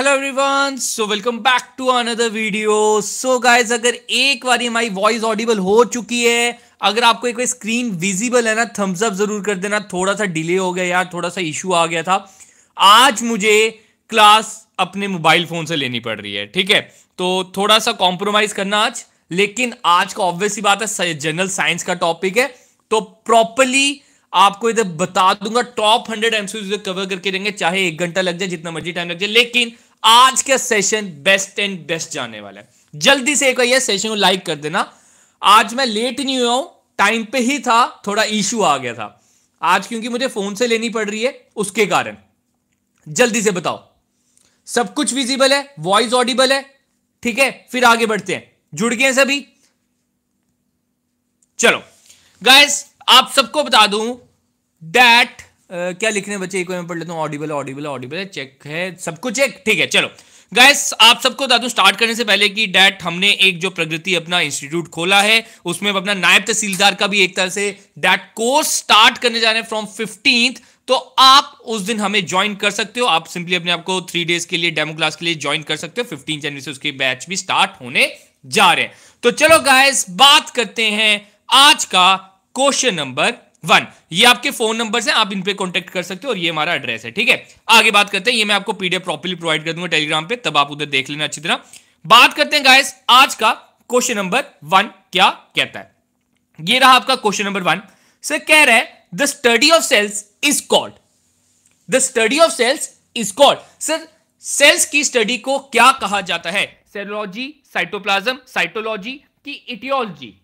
Hello everyone so welcome back to another video so guys अगर एक बार हमारी voice Audible हो चुकी है अगर आपको एक बार स्क्रीन विजिबल है ना थम्स अप जरूर कर देना थोड़ा सा डिले हो गया यार थोड़ा सा इशू आ गया था आज मुझे क्लास अपने मोबाइल फोन से लेनी पड़ रही है ठीक है तो थोड़ा सा कॉम्प्रोमाइज करना आज लेकिन आज का ऑब्वियसली बात है जनरल साइंस का टॉपिक है तो प्रॉपरली आपको इधर बता दूंगा टॉप हंड्रेड एमसीक्यू कवर करके देंगे चाहे एक घंटा लग जाए जितना मर्जी टाइम लग जाए लेकिन आज का सेशन बेस्ट एंड बेस्ट जाने वाला है जल्दी से एक बार ये सेशन को लाइक कर देना आज मैं लेट नहीं हुआ हूं टाइम पे ही था थोड़ा इश्यू आ गया था आज क्योंकि मुझे फोन से लेनी पड़ रही है उसके कारण जल्दी से बताओ सब कुछ विजिबल है वॉइस ऑडिबल है ठीक है फिर आगे बढ़ते हैं जुड़ गए सभी चलो गाइस आप सबको बता दूं दैट क्या लिखने बच्चे एक बार मैं पढ़ लेता हूँ ऑडिबल ऑडिबल ऑडिबल है चेक है कुछ चेक ठीक है चलो गैस आप सबको दादू स्टार्ट करने से पहले कि डैट हमने एक जो प्रगति अपना इंस्टीट्यूट खोला है उसमें अपना नायब तहसीलदार का भी एक तरह से डैट कोर्स स्टार्ट करने जा रहे हैं फ्रॉम फिफ्टींथ तो आप उस दिन हमें ज्वाइन कर सकते हो आप सिंपली अपने आपको थ्री डेज के लिए डेमो क्लास के लिए ज्वाइन कर सकते हो फिफ्टीन जनवरी से उसके बैच भी स्टार्ट होने जा रहे हैं तो चलो गायस बात करते हैं आज का क्वेश्चन नंबर वन ये आपके फोन नंबर हैं आप इन पे कॉन्टेक्ट कर सकते हो और ये हमारा एड्रेस है ठीक है आगे बात करते हैं ये मैं आपको पीडीएफ प्रॉपरली प्रोवाइड कर दूंगा टेलीग्राम पे तब आप उधर देख लेना अच्छी तरह बात करते हैं गाइस आज का क्वेश्चन नंबर वन क्या कहता है ये रहा आपका क्वेश्चन नंबर वन सर कह रहे the study of cells is called the study of cells is called sir cells की स्टडी को क्या कहा जाता है सेरोलॉजी साइटोप्लाज्म साइटोलॉजी की इटियोलॉजी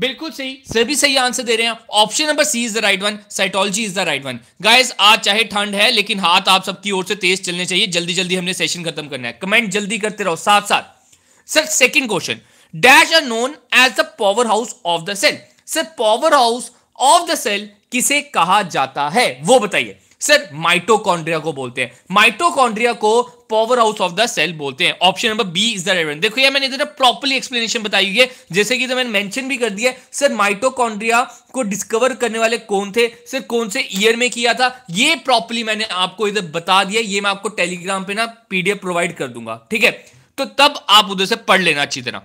बिल्कुल सही सभी सही आंसर दे रहे हैं option number C is the right one cytology is the right one guys आज चाहे ठंड है लेकिन हाथ आप सबकी ओर से तेज चलने चाहिए जल्दी जल्दी हमने सेशन खत्म करना है कमेंट जल्दी करते रहो साथ साथ sir second question dash are known as the powerhouse of the cell sir powerhouse of the cell किसे कहा जाता है वो बताइए सर माइटोकॉन्ड्रिया को बोलते हैं माइटोकॉन्ड्रिया को powerhouse of the cell बोलते हैं option number B is the right one देखो ये मैंने इधर प्रॉपरली एक्सप्लेनेशन बताई हुई है जैसे कि तो मैंने मेंशन भी कर दिया सर माइटोकॉन्ड्रिया को डिस्कवर करने वाले कौन थे सर कौन से ईयर में किया था ये प्रॉपरली मैंने आपको इधर बता दिया ये मैं आपको टेलीग्राम पे ना पीडीएफ प्रोवाइड कर दूंगा ठीक है तो तब आप उधर से पढ़ लेना अच्छी तरह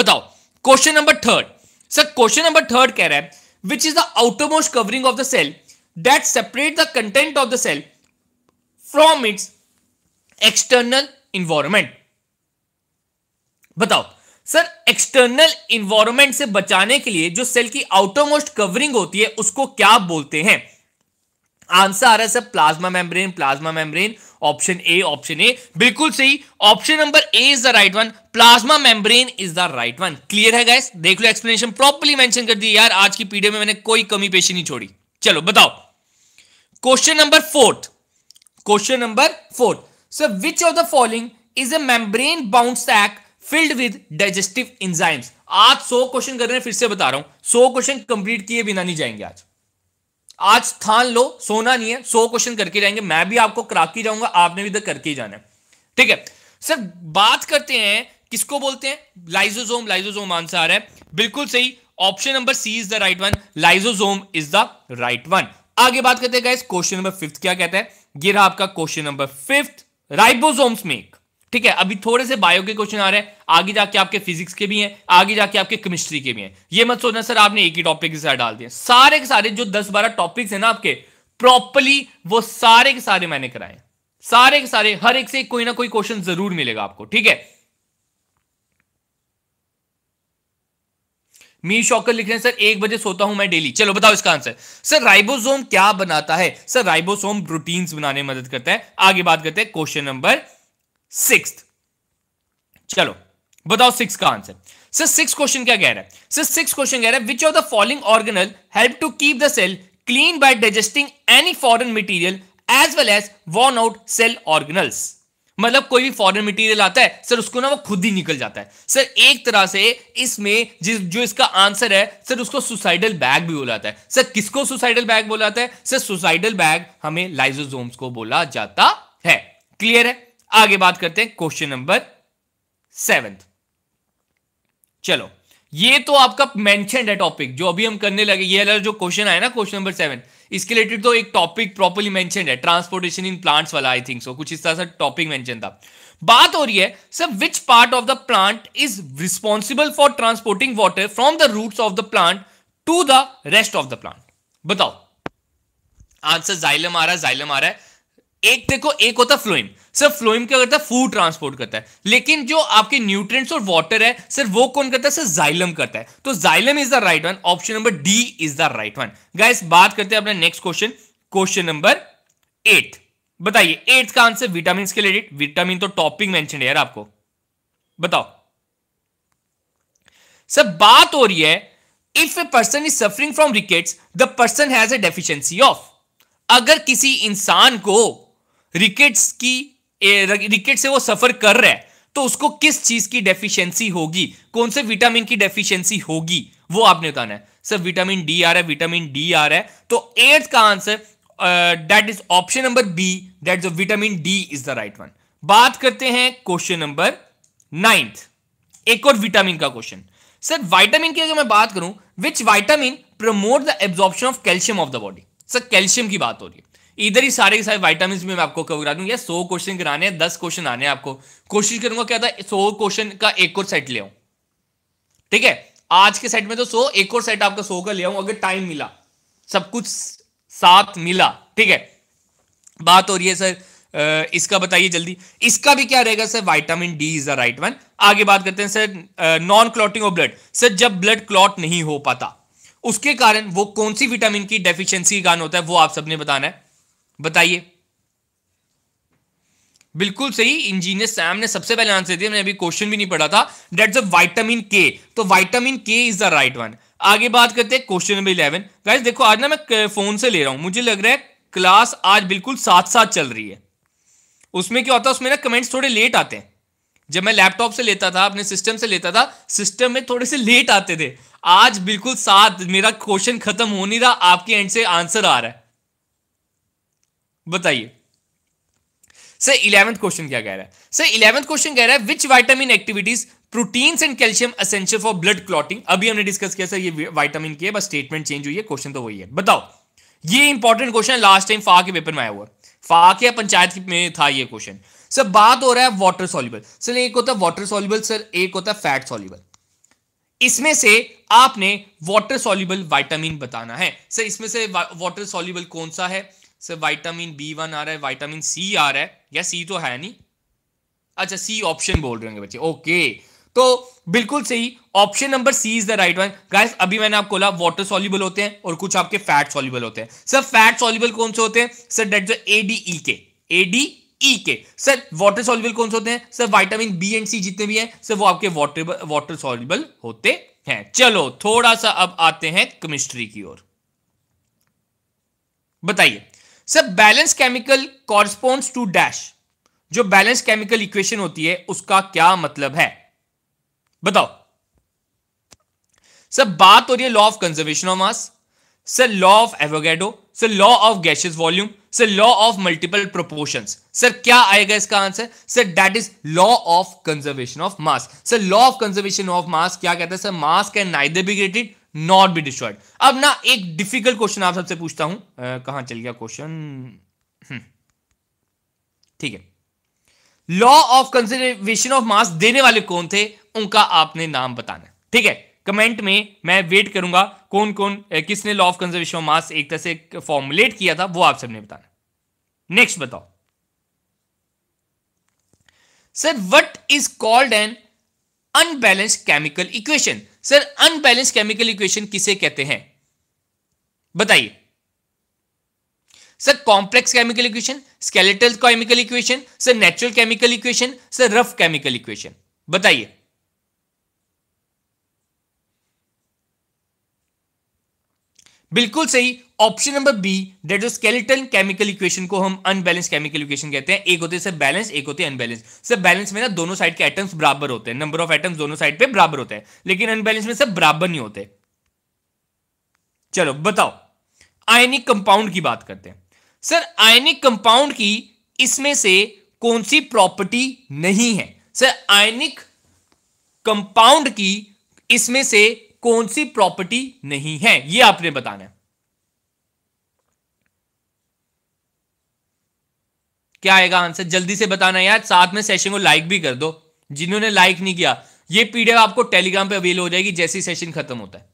बताओ question number third sir question number third कह रहा है which is the outermost covering of the cell that separate the content of the cell from its external environment बताओ सर एक्सटर्नल इन्वायरमेंट से बचाने के लिए जो सेल की आउटरमोस्ट कवरिंग होती है उसको क्या बोलते हैं आंसर आ रहा है sir plasma membrane plasma membrane option A option A बिल्कुल सही option number A is the right one plasma membrane is the right one clear है गैस देख लो एक्सप्लेनेशन प्रॉपरली मेंशन कर दी यार आज की पीडियो में मैंने कोई कमी पेशी नहीं छोड़ी चलो बताओ question number fourth question number fourth sir which of the following is a membrane bound sac filled with digestive enzymes आज सौ क्वेश्चन कर रहे हैं फिर से बता रहा हूं सौ क्वेश्चन कंप्लीट किए बिना नहीं जाएंगे आज आज थान लो सोना नहीं है सौ क्वेश्चन करके जाएंगे मैं भी आपको करा के जाऊंगा आपने भी इधर करके ही जाना है ठीक है सर बात करते हैं किसको बोलते हैं लाइजोजोम लाइजोजोम आंसर आ रहा है बिल्कुल सही option number C is the right one lysosome is the right one आगे बात करते हैं गाइस क्वेश्चन नंबर फिफ्थ क्या कहता है ये रहा आपका question number fifth ribosomes make ठीक है अभी थोड़े से बायो के क्वेश्चन आ रहे हैं आगे जाके आपके फिजिक्स के भी हैं आगे जाके आपके केमिस्ट्री के भी हैं ये मत सोचना सर आपने एक ही टॉपिक के साथ डाल दिया सारे के सारे जो दस बारह टॉपिक्स है ना आपके प्रॉपरली वो सारे के सारे मैंने कराए सारे के सारे हर एक से कोई ना कोई क्वेश्चन जरूर मिलेगा आपको ठीक है मीर शौकर लिख रहे हैं सर एक बजे सोता हूं मैं डेली चलो बताओ इसका आंसर सर राइबोसोम क्या बनाता है सर राइबोसोम प्रोटीन बनाने में मदद करता है आगे बात करते हैं क्वेश्चन नंबर सिक्स चलो बताओ सिक्स का आंसर सर सिक्स क्वेश्चन क्या कह रहा है सर सिक्स क्वेश्चन कह रहा है which of the following organelle help to keep the cell clean by digesting any foreign material as well as worn out cell organelles मतलब कोई भी फॉरेन मटेरियल आता है सर उसको ना वो खुद ही निकल जाता है सर एक तरह से इसमें जिस जो इसका आंसर है सर उसको सुसाइडल बैग भी बोला जाता है सर किसको सुसाइडल बैग बोला जाता है सर सुसाइडल बैग हमें लाइजोजोम्स को बोला जाता है क्लियर है आगे बात करते हैं क्वेश्चन नंबर सेवन चलो ये तो आपका मेंशन है टॉपिक जो अभी हम करने लगे ये जो क्वेश्चन आया ना क्वेश्चन नंबर सेवन इसके रिलेटेड तो एक टॉपिक प्रॉपरली मेंशन है ट्रांसपोर्टेशन इन प्लांट्स वाला आई थिंक सो कुछ इस तरह से टॉपिक मेंशन था बात हो रही है sir which part of the plant is responsible for transporting water from the roots of the plant to the rest of the plant बताओ आंसर जाइलम आ रहा है जाइलम आ रहा है एक देखो एक होता फ्लोइम सिर्फ फ्लोइम क्या करता है फूड ट्रांसपोर्ट करता है लेकिन जो आपके न्यूट्रिएंट्स और वाटर है सिर्फ वो कौन करता है सिर्फ जाइलम करता है तो xylem is the right one option number D is the right one guys बात करते हैं अपने next question question number eight बताइए एट का आंसर विटामिन के रिलेटेड विटामिन तो टॉपिक मेंशन है यार आपको बताओ सर बात हो रही है if a person is suffering from rickets the person has a deficiency of अगर किसी इंसान को रिकेट्स की रिकेट से वो सफर कर रहा है तो उसको किस चीज की डेफिशिएंसी होगी कौन से विटामिन की डेफिशिएंसी होगी वो आपने बताना है सर विटामिन डी आ रहा है विटामिन डी आ रहा है तो एट्थ का answer that is option number B that is vitamin D is the right one बात करते हैं क्वेश्चन नंबर नाइन्थ एक और विटामिन का क्वेश्चन सर वाइटामिन की अगर मैं बात करूं which vitamin promote the absorption of calcium of the body sir calcium की बात हो रही है इधर ही सारे के सारे वाइटामिन भी मैं आपको कवर करा दूँ या सौ क्वेश्चन कराने हैं दस क्वेश्चन आने हैं आपको कोशिश करूंगा क्या था सौ क्वेश्चन का एक और सेट ले आऊं ठीक है आज के सेट में तो सौ एक और सेट आपका सौ का ले आऊं अगर टाइम मिला सब कुछ साथ मिला ठीक है बात हो रही है सर इसका बताइए जल्दी इसका भी क्या रहेगा sir vitamin D is the right one आगे बात करते हैं sir non clotting of blood sir जब ब्लड क्लॉट नहीं हो पाता उसके कारण वो कौन सी विटामिन की डेफिशिएंसी कारण होता है वो आप सबने बताना है बताइए बिल्कुल सही इंजीनियर सैम ने सबसे पहले आंसर दिया मैंने अभी क्वेश्चन भी नहीं पढ़ा था डेट्स अ वाइटामिन के तो वाइटामिन के इज द राइट वन आगे बात करते हैं क्वेश्चन नंबर इलेवन गाइज देखो आज ना मैं फोन से ले रहा हूं मुझे लग रहा है क्लास आज बिल्कुल साथ साथ चल रही है उसमें क्या होता है उसमें ना कमेंट्स थोड़े लेट आते हैं जब मैं लैपटॉप से लेता था अपने सिस्टम से लेता था सिस्टम में थोड़े से लेट आते थे आज बिल्कुल साथ मेरा क्वेश्चन खत्म हो नहीं रहा आपके एंड से आंसर आ रहा है बताइए सर इलेवेंथ क्वेश्चन क्या कह रहा है सर इलेवेंथ क्वेश्चन कह रहा है which vitamin activities proteins and calcium essential for blood clotting अभी हमने डिस्कस किया सर ये वाइटामिन की है बस स्टेटमेंट चेंज हुई है क्वेश्चन तो वही है बताओ ये इंपॉर्टेंट क्वेश्चन लास्ट टाइम फा के पेपर में आया हुआ फा के पंचायत में था ये क्वेश्चन सर बात हो रहा है वाटर सॉल्यूबल सर एक होता है वाटर सॉल्यूबल सर एक होता है फैट सॉल्यूबल इसमें से आपने वाटर सॉल्यूबल वाइटामिन बताना है सर इसमें से वाटर सॉल्यूबल कौन सा है सर वाइटामिन बी वन आ रहा है वाइटामिन सी आ रहा है या सी तो है नहीं अच्छा सी ऑप्शन बोल रहे होंगे बच्चे ओके तो बिल्कुल सही option number C is the right one guys अभी मैंने आपको बोला वाटर सॉल्यूबल होते हैं और कुछ आपके फैट सॉल्यूबल होते हैं सर फैट सॉल्यूबल कौन से होते हैं सर डेट जो एडीई के एडी ई के सर वाटर सॉल्यूबल कौन से होते हैं sir vitamin B and C जितने भी हैं सर वो आपके वाटर वाटर सॉल्यूबल होते हैं चलो थोड़ा सा अब आते हैं केमिस्ट्री की ओर बताइए sir balance chemical corresponds to dash जो बैलेंस केमिकल इक्वेशन होती है उसका क्या मतलब है बताओ सर बात हो रही है law of conservation of mass sir law of Avogadro sir law of gases volume sir law of multiple proportion sir क्या आएगा इसका answer sir that is law of conservation of mass sir law of conservation of mass क्या कहता है sir mass can neither be created not be destroyed अब ना एक difficult question आप सबसे पूछता हूं uh, कहां चल गया क्वेश्चन हम्म। ठीक है law of conservation of mass देने वाले कौन थे उनका आपने नाम बताना ठीक है कमेंट में मैं वेट करूंगा कौन कौन किसने law of conservation of mass एक तरह से फॉर्मुलेट किया था वो आप सबने बताना नेक्स्ट बताओ sir what is called an unbalance chemical equation sir unbalance chemical equation किसे कहते हैं बताइए sir complex chemical equation skeletal chemical equation sir natural chemical equation sir rough chemical equation बताइए बिल्कुल सही ऑप्शन नंबर बी डेट जो skeleton chemical equation को हम अनबैलेंस केमिकल इक्वेशन कहते हैं एक होते हैं बैलेंस एक होते हैं अनबैलेंस सर बैलेंस में ना दोनों साइड के एटम्स बराबर होते हैं नंबर ऑफ एटम्स दोनों साइड पे बराबर होते हैं लेकिन अनबैलेंस में सब बराबर नहीं होते चलो बताओ आयनिक कंपाउंड की बात करते हैं सर आयनिक कंपाउंड की इसमें से कौन सी प्रॉपर्टी नहीं है सर आयनिक कंपाउंड की इसमें से कौन सी प्रॉपर्टी नहीं है ये आपने बताना है क्या आएगा आंसर जल्दी से बताना यार साथ में सेशन को लाइक भी कर दो जिन्होंने लाइक नहीं किया ये पीडीएफ आपको टेलीग्राम पे अवेल हो जाएगी जैसे ही सेशन खत्म होता है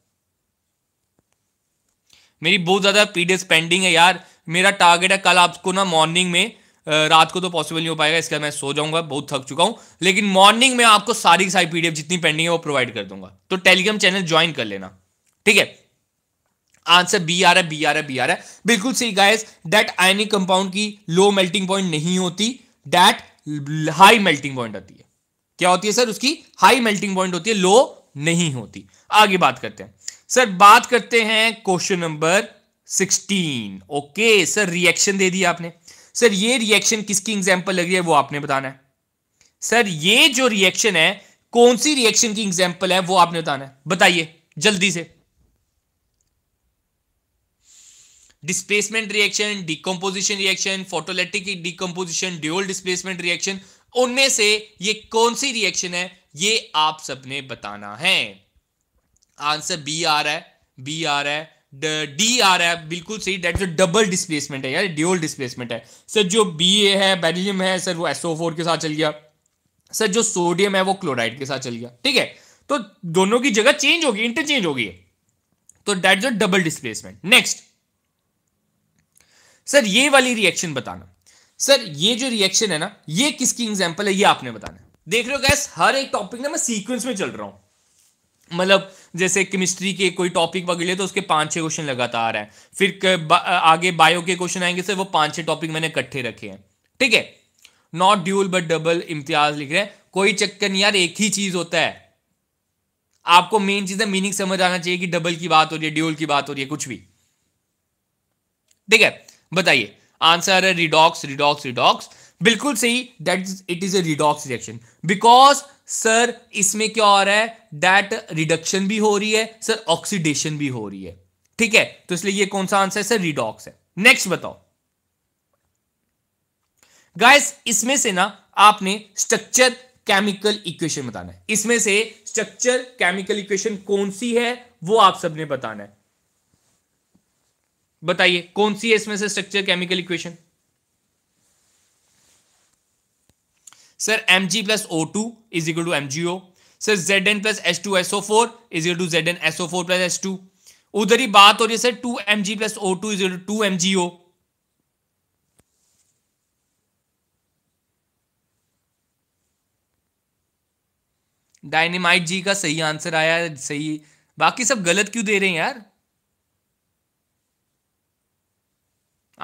मेरी बहुत ज्यादा पीडीएफ पेंडिंग है यार मेरा टारगेट है कल आपको ना मॉर्निंग में रात को तो पॉसिबल नहीं हो पाएगा इसके मैं सो जाऊंगा बहुत थक चुका हूं लेकिन मॉर्निंग में आपको सारी की सारी पीडीएफ जितनी पेंडिंग है वो प्रोवाइड कर दूंगा तो टेलीग्राम चैनल ज्वाइन कर लेना ठीक है आंसर बी आर है बी आर है बी आर है बिल्कुल सही गाइस दैट आयनिक कंपाउंड की लो मेल्टिंग पॉइंट नहीं होती दैट हाई मेल्टिंग पॉइंट होती है क्या होती है सर उसकी हाई मेल्टिंग पॉइंट होती है लो नहीं होती आगे बात करते हैं सर बात करते हैं question number sixteen okay sir reaction दे दिया आपने सर ये रिएक्शन किसकी एग्जाम्पल लग रही है वो आपने बताना है सर ये जो रिएक्शन है कौन सी रिएक्शन की एग्जाम्पल है वो आपने बताना है बताइए जल्दी से displacement reaction decomposition reaction photolytic decomposition dual displacement reaction उनमें से ये कौन सी रिएक्शन है ये आप सबने बताना है आंसर बी आ रहा है बी आ रहा है डी आ रहा है बिल्कुल सही डेट जो डबल डिस्प्लेसमेंट है यार ड्यूल डिस्प्लेसमेंट है सर जो बी ए है बेरिलियम है सर वो एसओ फोर के साथ चल गया सर जो सोडियम है वो क्लोराइड के साथ चल गया ठीक है तो दोनों की जगह चेंज होगी इंटरचेंज होगी तो डेट जो डबल डिस्प्लेसमेंट नेक्स्ट सर ये वाली रिएक्शन बताना सर ये जो रिएक्शन है ना ये किसकी एग्जाम्पल है ये आपने बताना देख रहे हो गैस हर एक टॉपिक ना मैं सीक्वेंस में चल रहा हूं मतलब जैसे केमिस्ट्री के कोई टॉपिक वगैरह तो उसके पांच छह क्वेश्चन लगातार हैं फिर बा, आगे बायो के क्वेश्चन आएंगे सर वो पांच छह टॉपिक मैंने इकट्ठे रखे हैं ठीक है not dual but double Imtiaz लिख रहे हैं कोई चक्कर नहीं यार एक ही चीज होता है आपको मेन चीज है मीनिंग समझ आना चाहिए कि डबल की बात हो रही है ड्यूल की बात हो रही है कुछ भी ठीक है बताइए आंसर है रिडॉक्स रिडॉक्स रिडॉक्स बिल्कुल सही that it is a redox reaction because sir इसमें क्या हो रहा है डैट रिडक्शन भी हो रही है सर ऑक्सीडेशन भी हो रही है ठीक है तो इसलिए ये कौन सा आंसर है सर रिडॉक्स है नेक्स्ट बताओ गाइस इसमें से ना आपने स्ट्रक्चर केमिकल इक्वेशन बताना है इसमें से स्ट्रक्चर केमिकल इक्वेशन कौन सी है वो आप सबने बताना है बताइए कौन सी है इसमें से structure chemical equation sir M G plus O two is equal to M G O sir Z N plus S two S O four is equal to Z N S O four plus S two उधर ही बात हो रही है sir two M G plus O two is equal to two M G G डायनेमाइट जी का सही आंसर आया सही बाकी सब गलत क्यों दे रहे हैं यार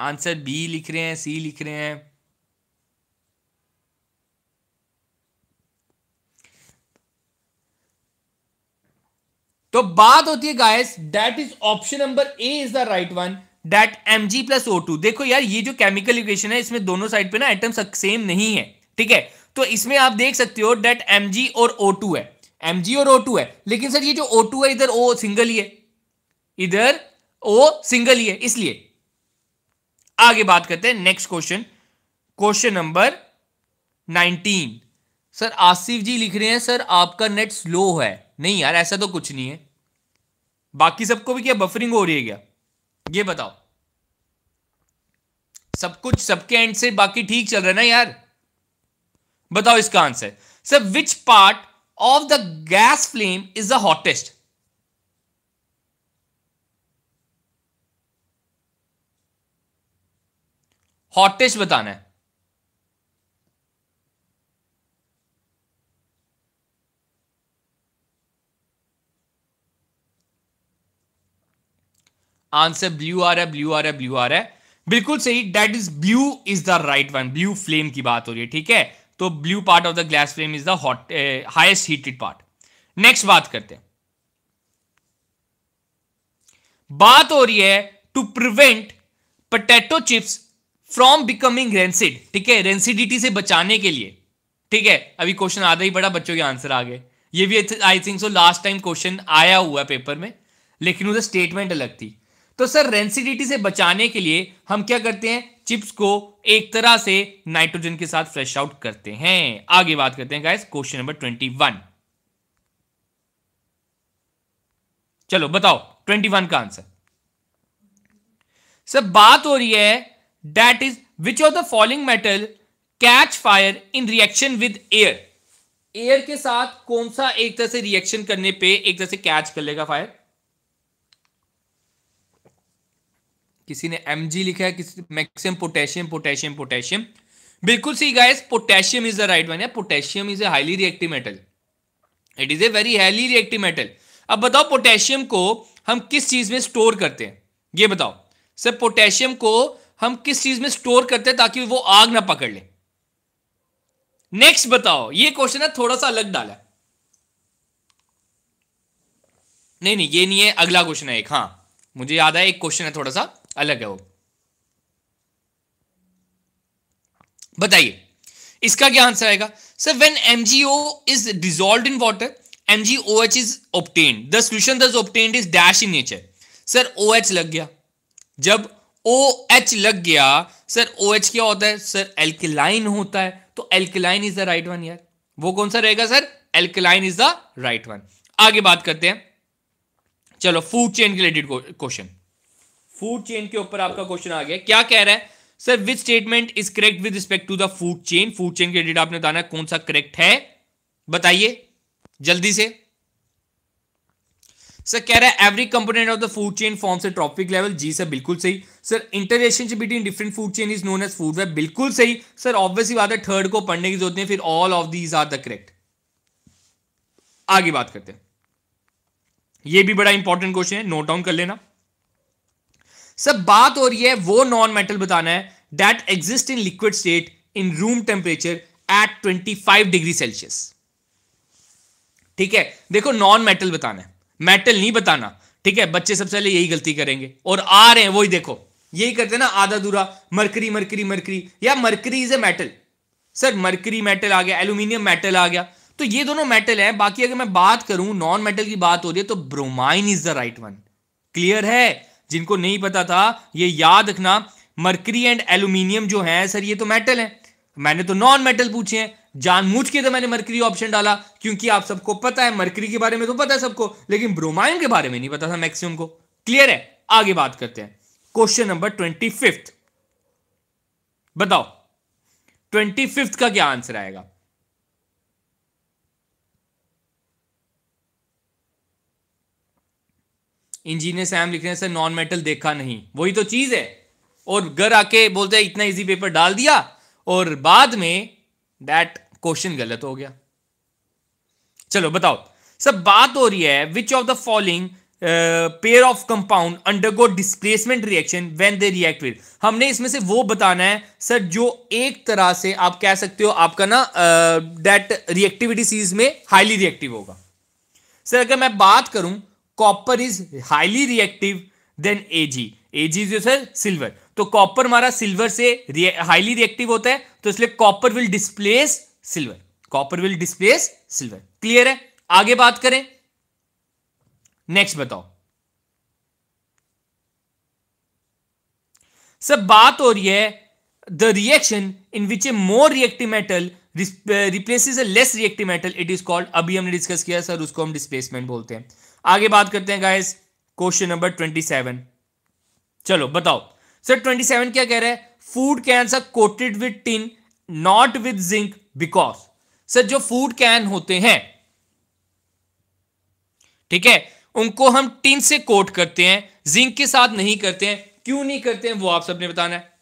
आंसर बी लिख रहे हैं सी लिख रहे हैं तो बात होती है guys that is option number A is the right one that M G plus O two देखो यार ये जो केमिकल इक्वेशन है इसमें दोनों साइड पे ना एटम सेम नहीं है ठीक है तो इसमें आप देख सकते हो डेट एम जी और ओ टू है एम जी और ओ टू है लेकिन सर ये जो ओ टू है इधर ओ सिंगल ही है इधर ओ सिंगल ही है इसलिए आगे बात करते हैं next question question number nineteen sir Asif ji लिख रहे हैं सर आपका नेट स्लो है नहीं यार ऐसा तो कुछ नहीं है बाकी सबको भी क्या बफरिंग हो रही है क्या ये बताओ सब कुछ सबके एंड से बाकी ठीक चल रहा है ना यार बताओ इसका answer sir which part of the gas flame is the hottest hottest बताना है आंसर ब्लू आ रहा है ब्लू आ रहा है ब्लू आ रहा है बिल्कुल सही that is blue is the right one blue flame की बात हो रही है ठीक है तो blue part of the glass flame is the hot highest heated part next बात करते हैं बात हो रही है to prevent potato chips from becoming rancid ठीक है रेंसिडिटी से बचाने के लिए ठीक है अभी क्वेश्चन आधा ही बड़ा बच्चों के आंसर आ गए ये भी I think so last time question आया हुआ है पेपर में लेकिन उधर स्टेटमेंट अलग थी तो सर रेंसिडिटी से बचाने के लिए हम क्या करते हैं चिप्स को एक तरह से नाइट्रोजन के साथ फ्रेश आउट करते हैं आगे बात करते हैं guys question number twenty one चलो बताओ ट्वेंटी वन का आंसर सर बात हो रही है that is which of the following metal catch fire in reaction with air air के साथ कौन सा एक तरह से रिएक्शन करने पे एक तरह से कैच कर लेगा फायर किसी ने एम लिखा है किसी मैक्सिमम पोटेशियम पोटेशियम पोटेशियम बिल्कुल C guys potassium is the right one है potassium is a highly reactive metal it is a very highly reactive metal अब बताओ पोटेशियम को हम किस चीज में स्टोर करते हैं ये बताओ सर पोटेशियम को हम किस चीज में स्टोर करते हैं ताकि वो आग ना पकड़ ले नेक्स्ट बताओ ये क्वेश्चन है थोड़ा सा अलग डाला नहीं नहीं ये नहीं है अगला क्वेश्चन है एक हाँ मुझे याद है एक क्वेश्चन है थोड़ा सा अलग है वो बताइए इसका क्या आंसर आएगा sir when M G O is dissolve in water MgOH is obtained. The solution thus obtained is dash in nature. Sir OH लग गया जब OH लग गया सर OH क्या होता है सर एल्किलाइन होता है तो alkaline is the right one यार वो कौन सा रहेगा sir alkaline is the right one आगे बात करते हैं चलो food chain related question food chain के ऊपर आपका क्वेश्चन आ गया क्या कह रहा है sir which statement is correct with respect to the food chain food chain के रिलेटेड आपने बताना कौन सा करेक्ट है बताइए जल्दी से सर कह रहा है every component of the food chain form से ट्रॉपिक लेवल जी सर बिल्कुल सही sir relationship between different food chain is known as food web बिल्कुल सही सर ऑब्वियसली बात है थर्ड को पढ़ने की जरूरत है फिर all of these are the correct आगे बात करते हैं ये भी बड़ा इंपॉर्टेंट क्वेश्चन है नोट डाउन कर लेना सब बात हो रही है वो नॉन मेटल बताना है that exist in liquid state in room temperature at 25 degree Celsius ठीक है देखो नॉन मेटल बताना है मेटल नहीं बताना ठीक है बच्चे सबसे पहले यही गलती करेंगे और आ रहे हैं वही देखो यही करते हैं ना आधा दूरा मरकरी मरकरी मरकरी या mercury is a metal sir mercury metal आ गया एल्यूमिनियम मेटल आ गया तो ये दोनों मेटल हैं बाकी अगर मैं बात करूं नॉन मेटल की बात हो रही है तो bromine is the right one clear है जिनको नहीं पता था ये याद रखना मर्करी एंड एल्यूमिनियम जो है सर ये तो मेटल है मैंने तो नॉन मेटल पूछे हैं जानबूझ के तो मैंने मर्करी ऑप्शन डाला क्योंकि आप सबको पता है मर्करी के बारे में तो पता है सबको लेकिन ब्रोमाइन के बारे में नहीं पता था मैक्सिमम को क्लियर है आगे बात करते हैं क्वेश्चन नंबर ट्वेंटी फिफ्थ बताओ ट्वेंटी फिफ्थ का क्या आंसर आएगा इंजीनियर सैम लिखने से नॉन मेटल देखा नहीं वही तो चीज है और घर आके बोलते हैं इतना इजी पेपर डाल दिया और बाद में दैट क्वेश्चन गलत हो गया चलो बताओ सब बात हो रही है which of the following pair of compound undergo displacement reaction when they react with हमने इसमें से वो बताना है सर जो एक तरह से आप कह सकते हो आपका ना दैट रिएक्टिविटी सीज में हाईली रिएक्टिव होगा सर अगर मैं बात करूं copper is highly reactive then A G A G जो है सिल्वर तो कॉपर हमारा सिल्वर से हाईली रिएक्टिव होता है तो इसलिए copper will displace silver copper will displace silver clear है आगे बात करें नेक्स्ट बताओ सब बात हो रही है the reaction in which a more reactive metal replaces a less reactive metal it is called अभी हमने डिस्कस किया सर उसको हम डिस्प्लेसमेंट बोलते हैं आगे बात करते हैं guys question number twenty seven चलो बताओ सर ट्वेंटी सेवन क्या कह रहे हैं food can are coated with tin not with zinc because sir जो फूड कैन होते हैं ठीक है उनको हम टिन से कोट करते हैं जिंक के साथ नहीं करते हैं क्यों नहीं करते हैं वो आप सबने बताना है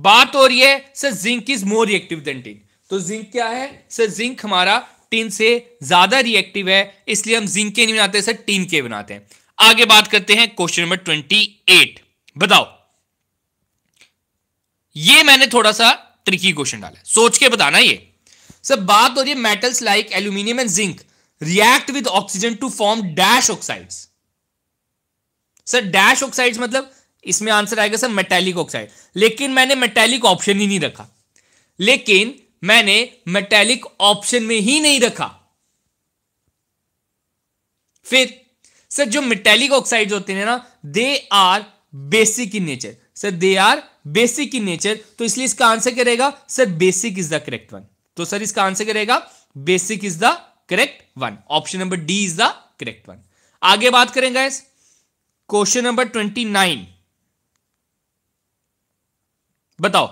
बात हो रही है sir zinc is more reactive than tin तो जिंक क्या है सर जिंक हमारा टिन से ज्यादा रिएक्टिव है इसलिए हम जिंक के नहीं बनाते सर टिन के बनाते हैं आगे बात करते हैं क्वेश्चन नंबर ट्वेंटी एट बताओ ये मैंने थोड़ा सा ट्रिकी क्वेश्चन डाला सोच के बताना ये सर बात हो रही है metals like aluminium and zinc react with oxygen to form dash oxides sir dash oxides मतलब इसमें आंसर आएगा सर मेटेलिक ऑक्साइड लेकिन मैंने मेटेलिक ऑप्शन ही नहीं रखा लेकिन मैंने मेटेलिक ऑप्शन में ही नहीं रखा फिर सर जो मेटेलिक ऑक्साइड होते हैं ना they are basic in nature sir they are basic in nature तो इसलिए इसका आंसर क्या रहेगा sir basic is the correct one तो सर इसका आंसर क्या रहेगा basic is the correct one option number D is the correct one आगे बात करेंगे क्वेश्चन नंबर ट्वेंटी नाइन बताओ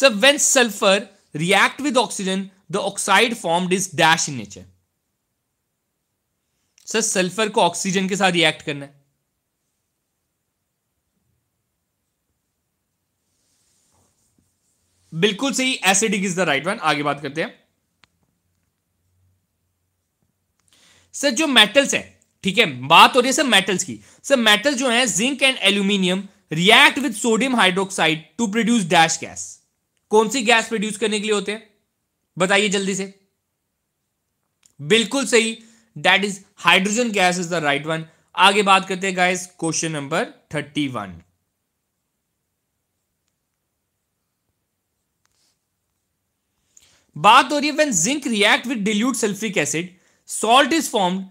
sir when sulphur react with oxygen the oxide formed is dash in nature sir sulphur को oxygen के साथ react करना है बिल्कुल सही acidic is the right one आगे बात करते हैं सर जो मेटल्स है ठीक है बात हो रही है सर मेटल्स की सर मेटल जो है zinc and aluminium react with sodium hydroxide to produce dash gas कौन सी गैस प्रोड्यूस करने के लिए होते हैं बताइए जल्दी से बिल्कुल सही that is hydrogen gas is the right one आगे बात करते हैं guys question number thirty one बात हो रही है when zinc react with dilute sulphuric acid salt is formed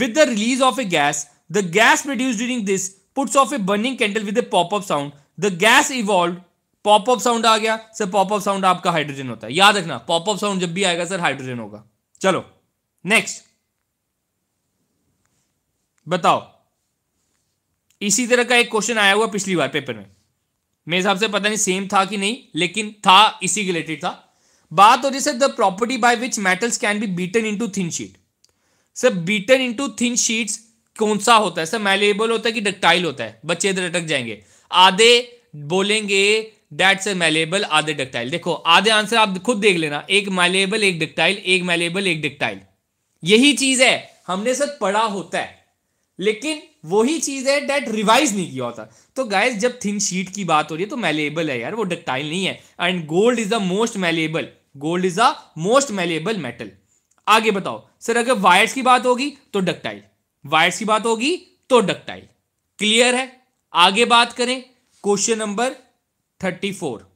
with the release of a gas the gas produce during this puts off a burning candle with a pop up sound the gas evolve pop up sound आ गया sir pop up sound आपका hydrogen होता है याद रखना popup sound जब भी आएगा सर हाइड्रोजन होगा चलो नेक्स्ट बताओ इसी तरह का एक क्वेश्चन आया हुआ पिछली बार पेपर में मेरे हिसाब से पता नहीं सेम था कि नहीं लेकिन था इसी रिलेटेड था बात हो रही sir the property by which metals can be beaten into thin sheet sir beaten into thin sheets कौन सा होता है सर मैलेबल होता है कि डक्टाइल होता है बच्चे इधर अटक जाएंगे आधे बोलेंगे डेट ए मैलेबल आधे डक्टाइल देखो आधे आंसर आप खुद देख लेना एक मैलेबल एक डक्टाइल एक मैलेबल एक डक्टाइल यही चीज है हमने सर पढ़ा होता है लेकिन वही चीज है डेट रिवाइज नहीं किया होता तो गाइज जब थिन शीट की बात हो रही है तो मैलेबल है यार वो डक्टाइल नहीं है and gold is the most malleable gold is the most malleable metal आगे बताओ सर अगर वायर्स की बात होगी तो डक्टाइल वायर्स की बात होगी तो डक्टाइल क्लियर है आगे बात करें question number thirty four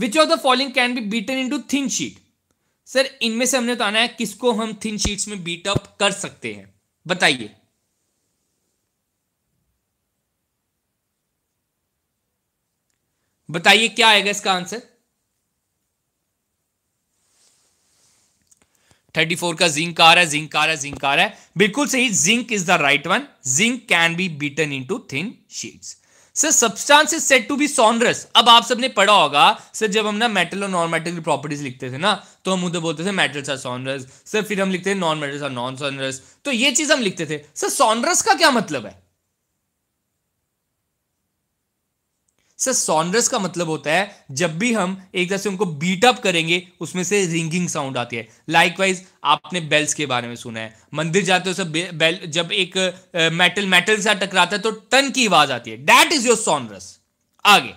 which of the following can be beaten into thin sheet sir इनमें से हमने बताना है किसको हम थिन शीट्स में बीट अप कर सकते हैं बताइए बताइए क्या आएगा इसका आंसर थर्टी फोर का जिंक आ रहा है जिंक आ रहा है जिंक आ रहा है बिल्कुल सही zinc is the right one zinc can be beaten into thin sheets sir substance is said to be sonorous अब आप सबने पढ़ा होगा सर जब हम ना मेटल और नॉन मेटल की प्रॉपर्टीज लिखते थे ना तो हम उधर बोलते थे मेटल्स आर सॉनरस सर फिर हम लिखते थे non metals are non sonorous तो ये चीज हम लिखते थे सर सॉनरस का क्या मतलब है सर सॉन्डर्स का मतलब होता है जब भी हम एक तरह से उनको बीट अप करेंगे उसमें से रिंगिंग साउंड आती है लाइकवाइज आपने बेल्स के बारे में सुना है मंदिर जाते हो सर बेल जब एक मेटल मेटल से टकराता है तो टन की आवाज आती है डैट इज योर सोनरस आगे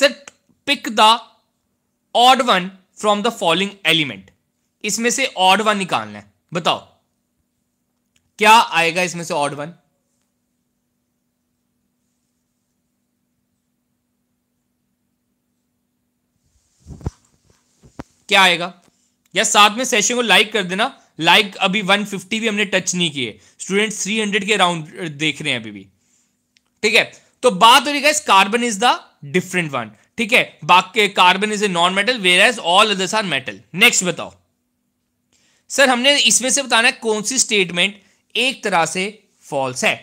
sir pick the odd one from the following element इसमें से ऑड वन निकालना है बताओ क्या आएगा इसमें से ऑड वन क्या आएगा या साथ में सेशन को लाइक कर देना लाइक अभी 150 भी हमने टच नहीं किए स्टूडेंट 300 के राउंड देख रहे हैं अभी भी ठीक है तो बात हो रही है carbon is the different one ठीक है बाकी carbon is a non metal whereas all others are metal next बताओ सर हमने इसमें से बताना है कौन सी स्टेटमेंट एक तरह से फॉल्स है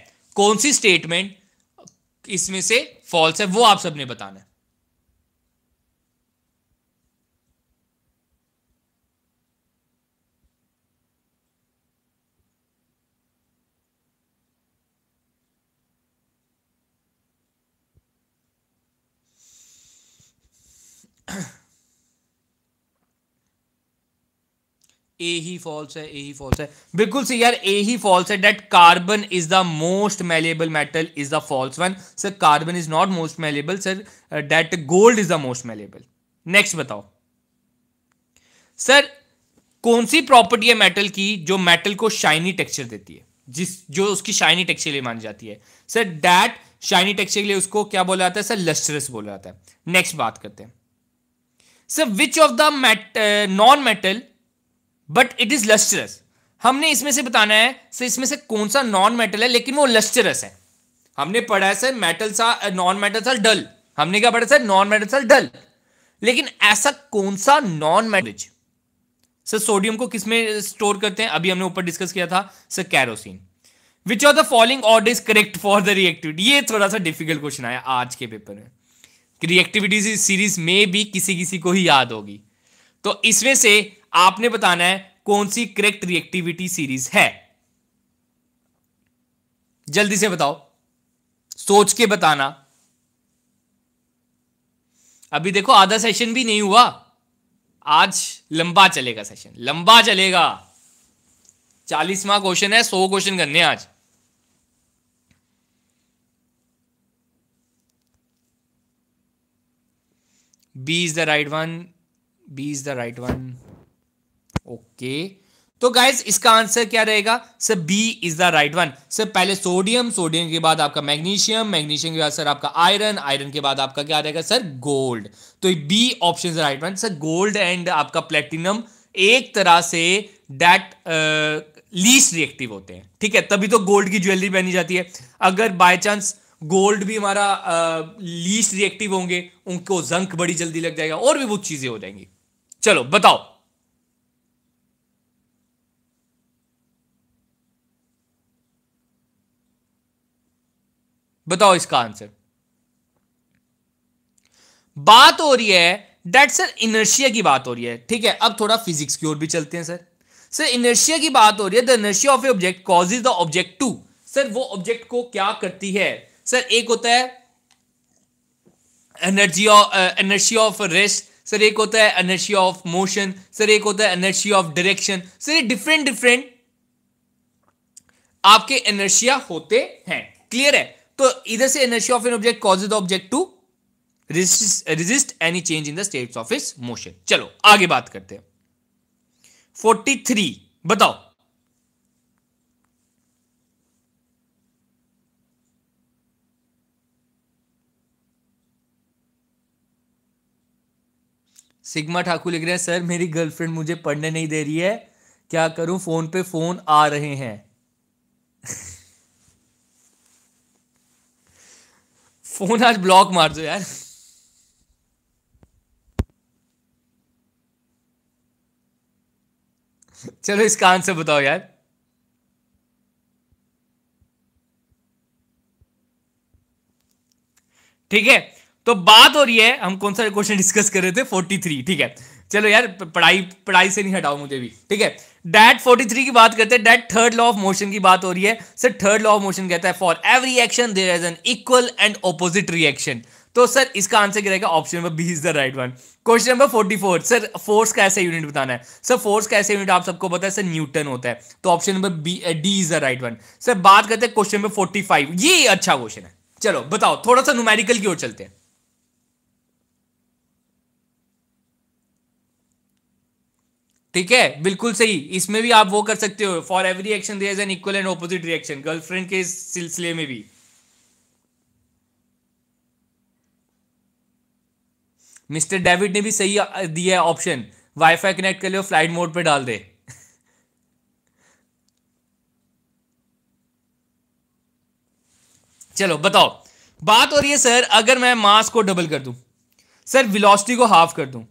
कौन सी स्टेटमेंट इसमें से फॉल्स है वो आप सबने बताना है ए ही फॉल्स है ए ही फॉल्स है बिल्कुल सही यार ए ही फॉल्स है that carbon is the most malleable metal is the false one sir carbon is not most malleable sir that gold is the most malleable next बताओ सर कौन सी प्रॉपर्टी है मेटल की जो मेटल को shiny texture देती है जिस जो उसकी शाइनी टेक्सचर लिए मानी जाती है सर डैट शाइनी टेक्सचर के लिए उसको क्या बोला जाता है सर लस्टरस बोला जाता है नेक्स्ट बात करते हैं sir which of the met non metal but it is lustrous हमने इसमें से बताना है सर इसमें से कौन सा नॉन मेटल है लेकिन वो लस्टरस है हमने पढ़ा है सर मेटल सा नॉन मेटल सा डल हमने क्या पढ़ा सर नॉन मेटल सा डल लेकिन ऐसा कौन सा नॉन मेटल सर सोडियम को किसमें स्टोर करते हैं अभी हमने ऊपर डिस्कस किया था sir kerosene which are the following order is correct for the reactivity ये थोड़ा सा डिफिकल्ट क्वेश्चन आया आज के पेपर में रिएक्टिविटी सीरीज में भी किसी किसी को ही याद होगी तो इसमें से आपने बताना है कौन सी करेक्ट रिएक्टिविटी सीरीज है जल्दी से बताओ सोच के बताना अभी देखो आधा सेशन भी नहीं हुआ आज लंबा चलेगा सेशन लंबा चलेगा चालीसवा क्वेश्चन है सौ क्वेश्चन करने आज B is the right one B is the right one okay तो गाइज इसका आंसर क्या रहेगा sir B is the right one sir पहले सोडियम सोडियम के बाद आपका मैग्नीशियम मैग्नीशियम के बाद सर आपका आयरन आयरन के बाद आपका क्या रहेगा सर गोल्ड तो B option right one sir gold and आपका प्लेटिनम एक तरह से डैट लीस्ट रिएक्टिव होते हैं ठीक है तभी तो गोल्ड की ज्वेलरी पहनी जाती है अगर बाय चांस गोल्ड भी हमारा लीस्ट uh, रिएक्टिव होंगे उनको जंक बड़ी जल्दी लग जाएगा और भी बहुत चीजें हो जाएंगी चलो बताओ बताओ इसका आंसर बात हो रही है डेट सर इनर्शिया की बात हो रही है ठीक है अब थोड़ा फिजिक्स की ओर भी चलते हैं सर सर इनर्शिया की बात हो रही है the inertia of a object is the object to sir वो ऑब्जेक्ट को क्या करती है सर एक होता है energy of energy of rest sir एक होता है एनर्जी ऑफ मोशन सर एक होता है एनर्जी ऑफ डायरेक्शन सर ये डिफरेंट डिफरेंट आपके एनर्शिया होते हैं क्लियर है तो इधर से energy of an object causes object to resist any change in the state of its motion चलो आगे बात करते हैं फोर्टी थ्री बताओ सिग्मा ठाकुर लिख रहे हैं सर मेरी गर्लफ्रेंड मुझे पढ़ने नहीं दे रही है क्या करूं फोन पे फोन आ रहे हैं फोन आज ब्लॉक मार दो यार चलो इसका आंसर बताओ यार ठीक है तो बात हो रही है हम कौन सा क्वेश्चन डिस्कस कर रहे थे 43 ठीक है चलो यार पढ़ाई पढ़ाई से नहीं हटाओ मुझे भी ठीक है डैट 43 की बात करते हैं that third law of motion की बात हो रही है sir third law of motion कहता है for every action there is an equal and opposite reaction तो सर इसका आंसर क्या रहेगा option number B is the right one question number 44 sir force का ऐसा यूनिट बताना है सर फोर्स का ऐसा यूनिट आप सबको पता है सर न्यूटन होता है तो option number B D is the right one sir बात करते हैं क्वेश्चन नंबर 45 ये अच्छा क्वेश्चन है चलो बताओ थोड़ा सा न्यूमेरिकल की ओर चलते हैं ठीक है बिल्कुल सही इसमें भी आप वो कर सकते हो for every action there is an equal and opposite reaction girlfriend के सिलसिले में भी मिस्टर डेविड ने भी सही दिया है ऑप्शन वाईफाई कनेक्ट कर लो फ्लाइट मोड पे डाल दे चलो बताओ बात हो रही है सर अगर मैं मास को डबल कर दूं सर वेलोसिटी को हाफ कर दूं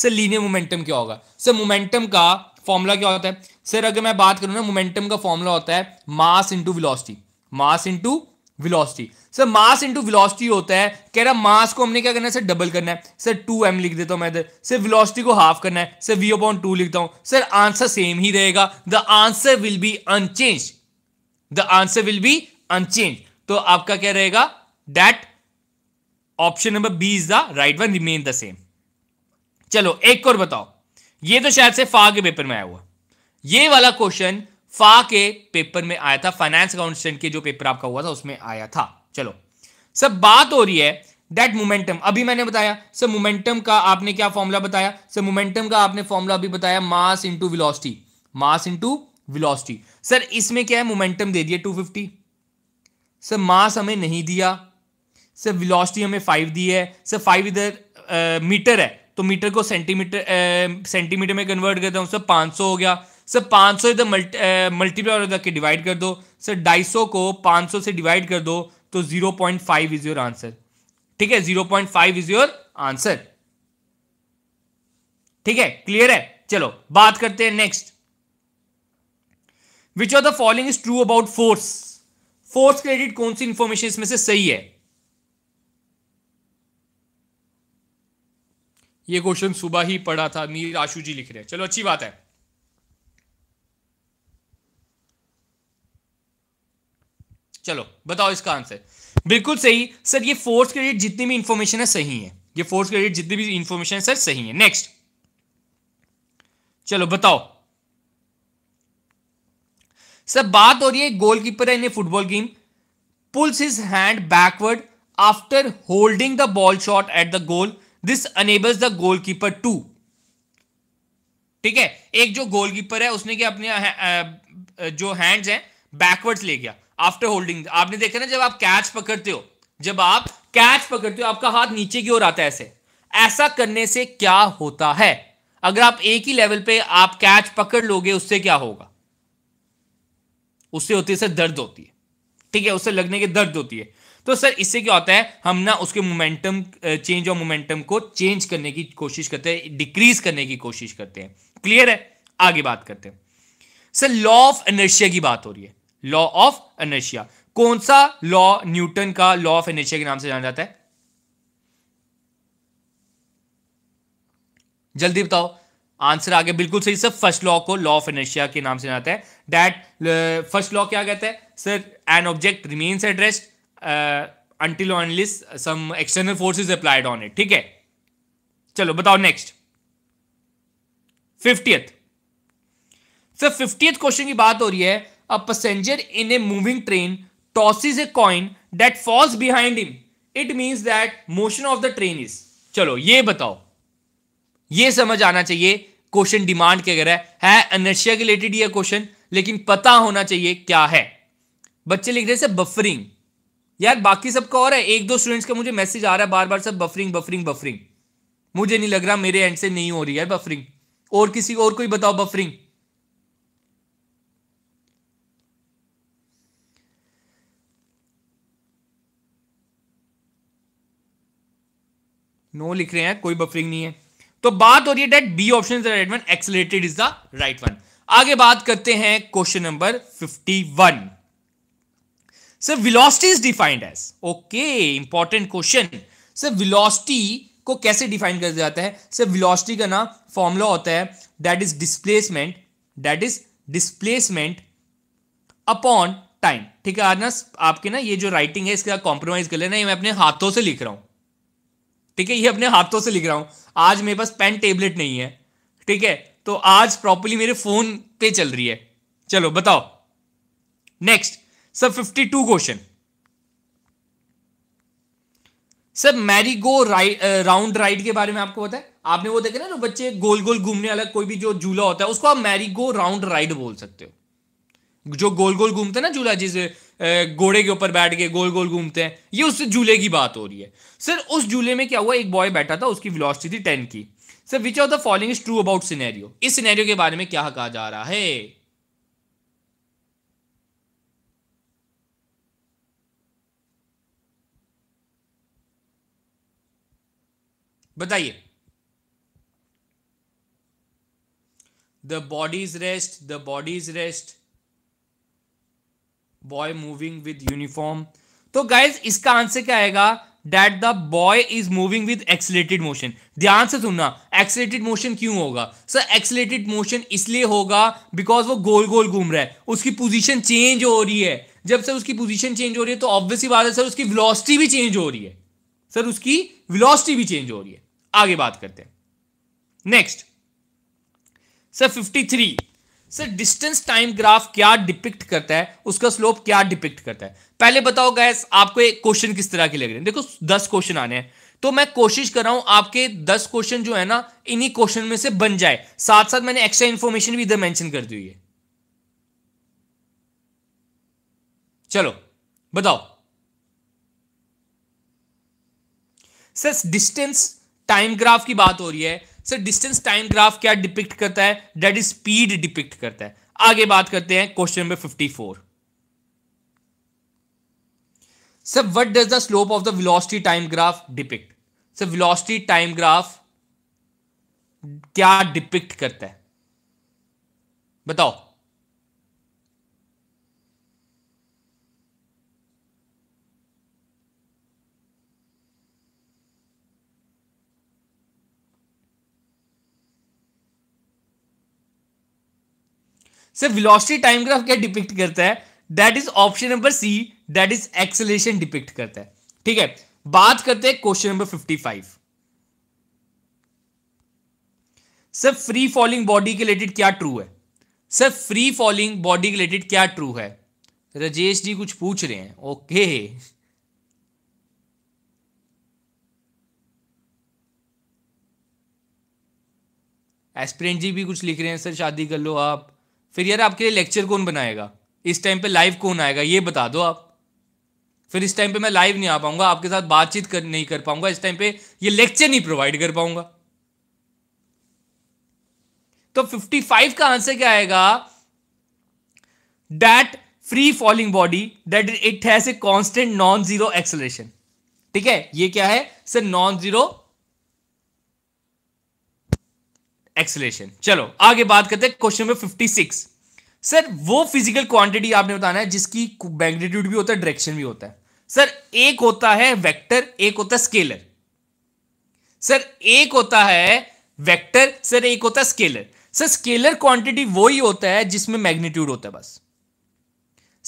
सर लीनियर मोमेंटम क्या होगा सर मोमेंटम का फॉर्मूला क्या होता है सर अगर मैं बात करूं ना मोमेंटम का फॉर्मूला होता है mass into velocity mass into velocity sir mass into velocity होता है कह रहा मास को हमने क्या करना है सर डबल करना है सर टू एम लिख देता हूं मैं इधर सर विलोसिटी को हाफ करना है सर वी अपॉन टू लिखता हूं सर आंसर सेम ही रहेगा the answer will be unchanged the answer will be unchanged तो आपका क्या रहेगा that option number B is the right one remain the same चलो एक और बताओ ये तो शायद से फा के पेपर में आया हुआ ये वाला क्वेश्चन फा के पेपर में आया था फाइनेंस अकाउंटेंट के जो पेपर आपका हुआ था उसमें आया था चलो सब बात हो रही है दैट मोमेंटम अभी मैंने बताया सर मोमेंटम का आपने क्या फॉर्मूला बताया सर मोमेंटम का आपने फॉर्मूला अभी बताया mass into velocity mass into velocity sir इसमें क्या है मोमेंटम दे दिया 250 सर मास हमें नहीं दिया सर विलोस्टी हमें फाइव दी है सर फाइव इधर मीटर है तो मीटर को सेंटीमीटर सेंटीमीटर में कन्वर्ट करता हूँ सर पाँच सौ हो गया सर पाँच सौ इधर मल्टीप्लाई हो डिवाइड कर दो सर ढाई सौ को पाँच सौ से डिवाइड कर दो तो zero point five is your answer ठीक है zero point five is your answer ठीक है क्लियर है चलो बात करते हैं next which are the following is true about force force credit कौन सी इंफॉर्मेशन इसमें से सही है ये क्वेश्चन सुबह ही पढ़ा था नीर आशु जी लिख रहे हैं चलो अच्छी बात है चलो बताओ इसका आंसर बिल्कुल सही सर ये फोर्स क्रेडिट जितनी भी इंफॉर्मेशन है सही है ये फोर्स क्रेडिट जितनी भी इंफॉर्मेशन है सर सही है नेक्स्ट चलो बताओ सर बात हो रही है गोलकीपर है in football game pulls his hand backward after holding the ball shot at the goal this enables the goalkeeper to ठीक है एक जो गोलकीपर है उसने क्या अपने जो हैंड्स हैं बैकवर्ड्स ले गया आफ्टर होल्डिंग आपने देखा ना जब आप कैच पकड़ते हो जब आप कैच पकड़ते हो आपका हाथ नीचे की ओर आता है ऐसे ऐसा करने से क्या होता है अगर आप एक ही लेवल पे आप कैच पकड़ लोगे उससे क्या होगा उससे होती है दर्द होती है ठीक है उससे लगने के दर्द होती है तो सर इससे क्या होता है हम ना उसके मोमेंटम चेंज ऑफ मोमेंटम को चेंज करने की कोशिश करते हैं डिक्रीज करने की कोशिश करते हैं क्लियर है आगे बात करते हैं सर लॉ ऑफ एनर्शिया की बात हो रही है लॉ ऑफ एनर्शिया कौन सा लॉ न्यूटन का लॉ ऑफ एनर्शिया के नाम से जाना जाता है जल्दी बताओ आंसर आ गया बिल्कुल सही सर फर्स्ट लॉ को लॉ ऑफ एनर्शिया के नाम से जाता है डैट फर्स्ट लॉ क्या कहता है sir an object remains at rest until unless some external is applied on it ठीक है चलो बताओ next fiftieth sir fiftieth question की बात हो रही है a passenger in a moving train is a coin that falls behind him it means that motion of the train is चलो ये बताओ ये समझ आना चाहिए क्वेश्चन डिमांड क्या कर रहा है अनर्शिया के रिलेटेड ये क्वेश्चन लेकिन पता होना चाहिए क्या है बच्चे लिख रहे सर बफरिंग यार बाकी सबका और है एक दो स्टूडेंट्स का मुझे मैसेज आ रहा है बार बार सब बफरिंग बफरिंग बफरिंग मुझे नहीं लग रहा मेरे एंड से नहीं हो रही है बफरिंग और किसी और कोई बताओ बफरिंग नो लिख रहे हैं कोई बफरिंग नहीं है तो बात हो रही है that B option is the right one accelerated is the right one आगे बात करते हैं question number fifty one sir velocity is defined as okay important question sir velocity को कैसे डिफाइन कर दिया जाता है सर वेलोसिटी का ना फॉर्मूला होता है that is displacement that is displacement upon time ठीक है आज ना आपके ना ये जो राइटिंग है इसका कॉम्प्रोमाइज कर लेना ये मैं अपने हाथों से लिख रहा हूं ठीक है ये अपने हाथों से लिख रहा हूं आज मेरे पास पेन टेबलेट नहीं है ठीक है तो आज प्रॉपरली मेरे फोन पे चल रही है चलो बताओ next sir 52 question sir merry go round ride के बारे में आपको पता है आपने वो देखा ना जो बच्चे गोल गोल घूमने वाला कोई भी जो झूला होता है उसको आप मैरी गो राउंड राइड बोल सकते हो जो गोल गोल घूमते हैं ना झूला जिसे uh, घोड़े के ऊपर बैठ के गोल गोल घूमते हैं ये उस झूले की बात हो रही है सर उस झूले में क्या हुआ एक बॉय बैठा था उसकी वेलोसिटी थी टेन की sir which of the following is true about scenario इस सिनेरियो के बारे में क्या कहा जा रहा है बताइए the bodies rest the bodies rest boy moving with uniform तो गाइज इसका आंसर क्या आएगा that the boy is moving with accelerated motion ध्यान से सुनना एक्सलेटेड मोशन क्यों होगा सर एक्सलेटेड मोशन इसलिए होगा बिकॉज वो गोल गोल घूम रहा है उसकी पोजिशन चेंज हो रही है जब सर उसकी पोजिशन चेंज हो रही है तो ऑब्वियसली बात है सर उसकी वेलोसिटी भी चेंज हो रही है सर उसकी वेलोसिटी भी चेंज हो रही है आगे बात करते हैं next sir 53 sir distance time graph क्या डिपिक्ट करता है उसका स्लोप क्या डिपिक्ट करता है पहले बताओ गैस आपको एक क्वेश्चन किस तरह के लग रहे हैं देखो दस क्वेश्चन आने हैं तो मैं कोशिश कर रहा हूं आपके दस क्वेश्चन जो है ना इन्हीं क्वेश्चन में से बन जाए साथ साथ मैंने एक्स्ट्रा इंफॉर्मेशन भी इधर मेंशन कर दी है चलो बताओ सर डिस्टेंस टाइम ग्राफ की बात हो रही है सर डिस्टेंस टाइम ग्राफ क्या डिपिक्ट करता है डेट इज स्पीड डिपिक्ट करता है आगे बात करते हैं question number fifty four sir what does the slope of the velocity time graph depict sir velocity time graph क्या डिपिक्ट करता है बताओ सर वेलोसिटी टाइम ग्राफ क्या डिपिक्ट करता है that is option number C that is acceleration depict करता है ठीक है बात करते हैं question number 55 sir free falling body के रिलेटेड क्या ट्रू है सर फ्री फॉलिंग बॉडी के रिलेटेड क्या ट्रू है रजेश जी कुछ पूछ रहे हैं ओके एस्पिरेंट जी भी कुछ लिख रहे हैं सर शादी कर लो आप फिर यार आपके लिए लेक्चर कौन बनाएगा इस टाइम पे लाइव कौन आएगा ये बता दो आप फिर इस टाइम पे मैं लाइव नहीं आ पाऊंगा आपके साथ बातचीत कर नहीं कर पाऊंगा इस टाइम पे ये लेक्चर नहीं प्रोवाइड कर पाऊंगा तो 55 का आंसर क्या आएगा that free falling body that it has a constant non zero acceleration ठीक है ये क्या है सर नॉन जीरो एक्सलेशन चलो आगे बात करते हैं question number fifty six sir वो फिजिकल क्वांटिटी आपने बताना है जिसकी मैग्नीट्यूड भी होता है डायरेक्शन भी होता है सर एक होता है वेक्टर एक होता है स्केलर सर एक होता है वेक्टर सर एक होता है स्केलर सर स्केलर क्वांटिटी वो ही होता है जिसमें मैग्नीट्यूड होता है बस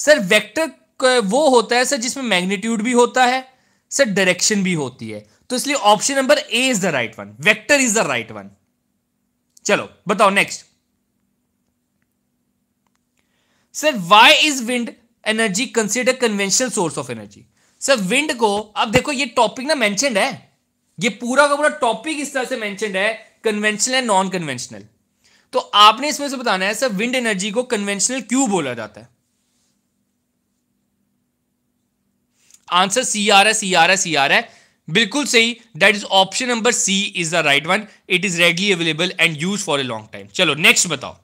सर वेक्टर वो होता है सर जिसमें मैग्नीट्यूड भी होता है सर डायरेक्शन भी होती है तो इसलिए option number A is the right one vector is the right one चलो बताओ next sir why is wind energy consider conventional source of energy sir wind को अब देखो ये टॉपिक ना मैंशन है ये पूरा का पूरा टॉपिक इस तरह से मैं है कन्वेंशनल एंड नॉन कन्वेंशनल तो आपने इसमें से बताना है सर विंड एनर्जी को कन्वेंशनल क्यों बोला जाता है आंसर सी आर है सी आर है सी आर है बिल्कुल सही that is option number C is the right one it is readily available and use for a long time चलो नेक्स्ट बताओ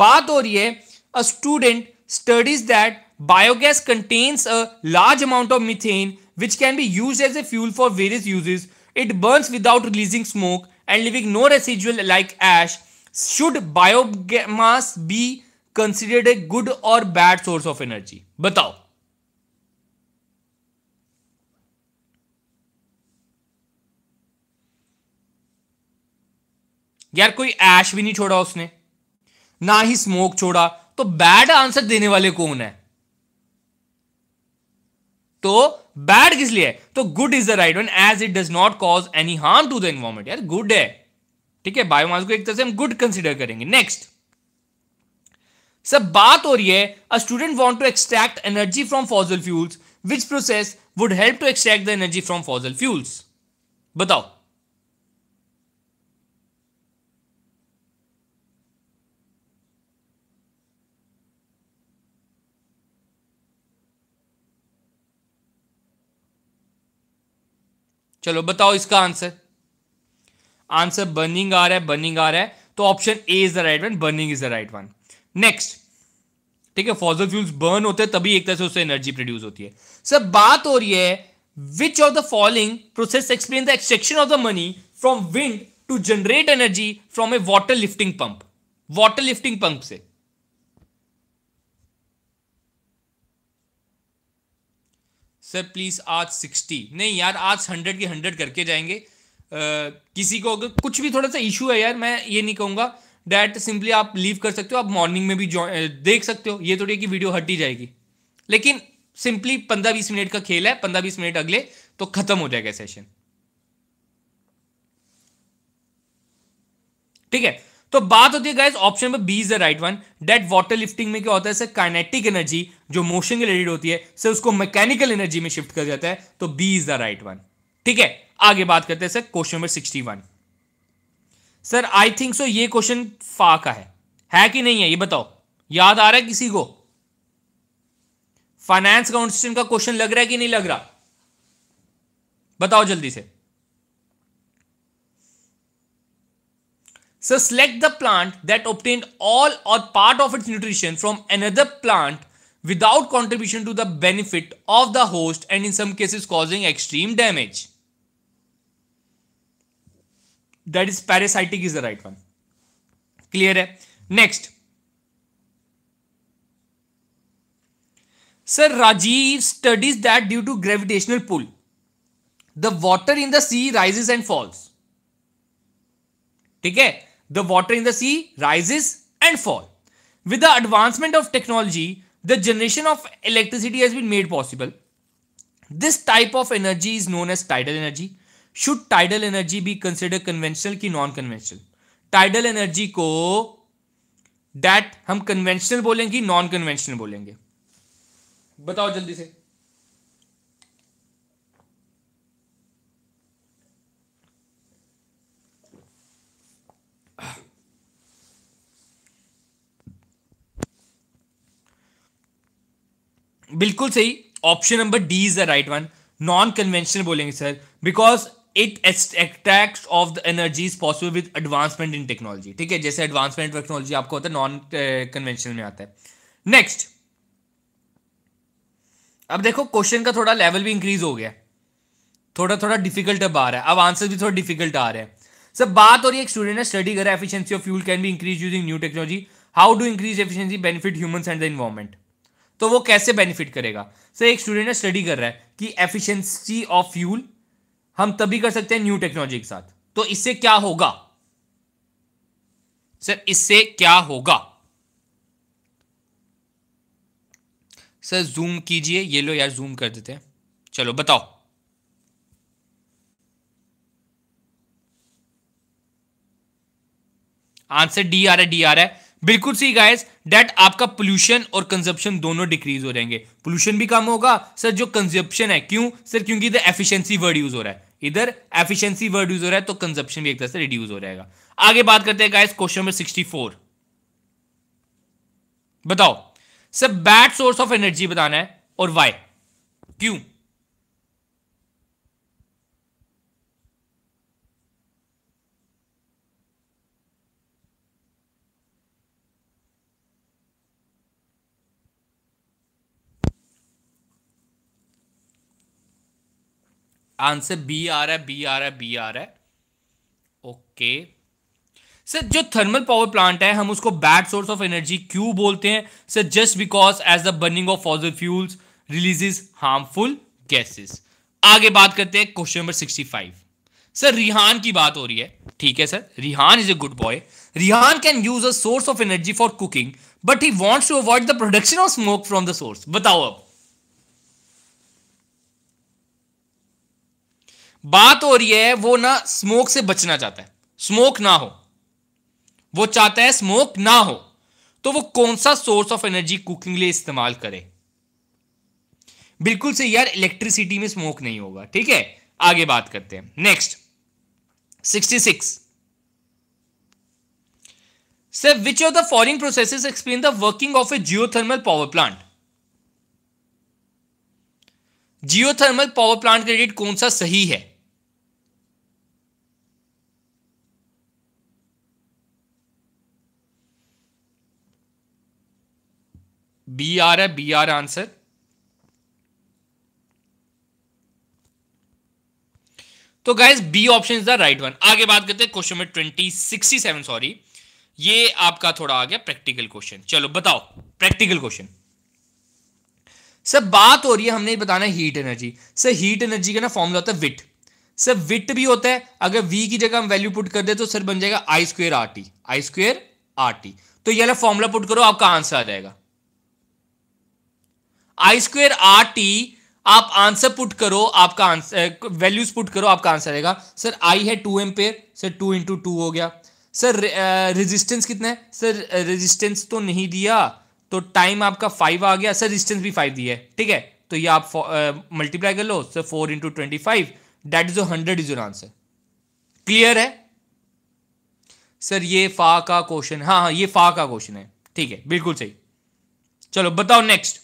बात हो रही है a student studies that biogas contains a large amount of methane which can be use as a fuel for various uses it burns without releasing smoke and leaving no residual like ash should biogas be considered a good or bad source of energy बताओ यार कोई ऐश भी नहीं छोड़ा उसने ना ही smoke छोड़ा तो बैड आंसर देने वाले कौन है तो बैड किस लिए है तो good is the right one as it does not cause any harm to the environment यार गुड है ठीक है बायोमास को एक तरह से हम गुड कंसिडर करेंगे नेक्स्ट सब बात हो रही है a student want to extract energy from fossil fuels which process would help to extract the energy from fossil fuels बताओ चलो बताओ इसका आंसर आंसर बर्निंग आ रहा है बर्निंग आ रहा है तो option A is the right one burning is the right one next ठीक है फॉजल फ्यूल्स बर्न होते हैं तभी एक तरह से उससे एनर्जी प्रोड्यूस होती है सर बात हो रही है which of the following process explain the extraction of the money from wind to generate energy from a water lifting pump water lifting pump से सर प्लीज आज सिक्सटी नहीं यार आज हंड्रेड के हंड्रेड करके जाएंगे आ, किसी को अगर कुछ भी थोड़ा सा इशू है यार मैं ये नहीं कहूंगा दैट सिंपली आप लीव कर सकते हो आप मॉर्निंग में भी देख सकते हो ये थोड़ी कि वीडियो हट ही जाएगी लेकिन सिंपली पंद्रह बीस मिनट का खेल है पंद्रह बीस मिनट अगले तो खत्म हो जाएगा सेशन ठीक है तो बात होती है guys option number B is the right one that water lifting में क्या होता है सर काइनेटिक एनर्जी जो मोशन रिलेटेड होती है सर उसको मैकेनिकल एनर्जी में शिफ्ट कर जाता है तो B is the right one ठीक है आगे बात करते हैं sir question number sixty one sir I think so ये क्वेश्चन फा का है है कि नहीं है ये बताओ याद आ रहा है किसी को फाइनेंस काउंसिल का क्वेश्चन लग रहा है कि नहीं लग रहा बताओ जल्दी से sir select the plant that obtain all or part of its nutrition from another plant without contribution to the benefit of the host and in some cases causing extreme damage that is parasitic is the right one clear hai next sir rajiv studies that due to gravitational pull the water in the sea rises and falls ठीक है the water in the sea rises and fall with the advancement of technology the generation of electricity has been made possible this type of energy is known as tidal energy should tidal energy be consider conventional की non conventional tidal energy को that हम conventional बोलेंगे non conventional बोलेंगे बताओ जल्दी से बिल्कुल सही option number D is the right one non conventional बोलेंगे sir because it extract of the energies possible with advancement in technology ठीक है जैसे एडवांसमेंट टेक्नोलॉजी आपको होता है नॉन कन्वेंशनल eh, में आता है नेक्स्ट अब देखो क्वेश्चन का थोड़ा लेवल भी इंक्रीज हो गया थोड़ा थोड़ा डिफिकल्ट अब आ रहा है अब आंसर भी थोड़ा डिफिकल्ट आ रहे हैं सर बात हो रही है एक स्टूडेंट ने स्टडी करा efficiency of fuel can be increase using new technology how do increase efficiency benefit humans and the environment तो वो कैसे बेनिफिट करेगा सर एक स्टूडेंट ने स्टडी कर रहा है कि एफिशिएंसी ऑफ फ्यूल हम तभी कर सकते हैं न्यू टेक्नोलॉजी के साथ तो इससे क्या होगा सर इससे क्या होगा सर जूम कीजिए ये लो यार जूम कर देते हैं चलो बताओ आंसर डी आर है डी आर है बिल्कुल सही गाइस डेट आपका पोल्यूशन और कंजप्शन दोनों डिक्रीज हो जाएंगे पोल्यूशन भी कम होगा सर जो कंजप्शन है क्यों सर क्योंकि द एफिशिएंसी वर्ड यूज हो रहा है इधर एफिशिएंसी वर्ड यूज हो रहा है तो कंजप्शन भी एक तरह से रिड्यूस हो जाएगा आगे बात करते हैं गाइस क्वेश्चन नंबर 64 बताओ सब बैड सोर्स ऑफ एनर्जी बताना है और वाई क्यों आंसर बी आ रहा है बी आ रहा है बी आ रहा है ओके सर जो थर्मल पावर प्लांट है हम उसको बैड सोर्स ऑफ एनर्जी क्यों बोलते हैं sir just because as the burning of fossil fuels releases harmful gases आगे बात करते हैं question number sixty five sir Rihan की बात हो रही है ठीक है sir Rihan is a good boy Rihan can use a source of energy for cooking but he wants to avoid the production of smoke from the source बताओ अब बात हो रही है वो ना स्मोक से बचना चाहता है स्मोक ना हो वो चाहता है स्मोक ना हो तो वो कौन सा सोर्स ऑफ एनर्जी कुकिंग लिए इस्तेमाल करे बिल्कुल से यार इलेक्ट्रिसिटी में स्मोक नहीं होगा ठीक है आगे बात करते हैं next 66 sir which of the following processes explain the working of a geothermal power plant geothermal power plant credit rate कौन सा सही है बी आर है बी आर आंसर तो guys B option is the right one आगे बात करते हैं question number twenty sixty seven sorry ये आपका थोड़ा आ गया प्रैक्टिकल क्वेश्चन चलो बताओ प्रैक्टिकल क्वेश्चन सर बात हो रही है हमने बताना heat energy sir heat energy का ना फॉर्मूला होता है विट सर विट भी होता है अगर वी की जगह हम वैल्यू पुट कर दे तो सर बन जाएगा I square R T I square R T तो ये फॉर्मूला पुट करो आपका आंसर आ जाएगा आई स्क्वेयर आर टी आप आंसर पुट करो आपका आंसर वैल्यूज पुट करो आपका आंसर आएगा सर आई है two pair sir two into two हो गया सर रेजिस्टेंस कितना है सर रेजिस्टेंस तो नहीं दिया तो टाइम आपका फाइव आ गया सर डिस्टेंस भी फाइव दिया है ठीक है तो ये आप मल्टीप्लाई कर लो sir four into twenty five that is hundred is your answer clear है सर ये फा का क्वेश्चन हाँ हाँ ये फा का क्वेश्चन है ठीक है बिल्कुल सही चलो बताओ नेक्स्ट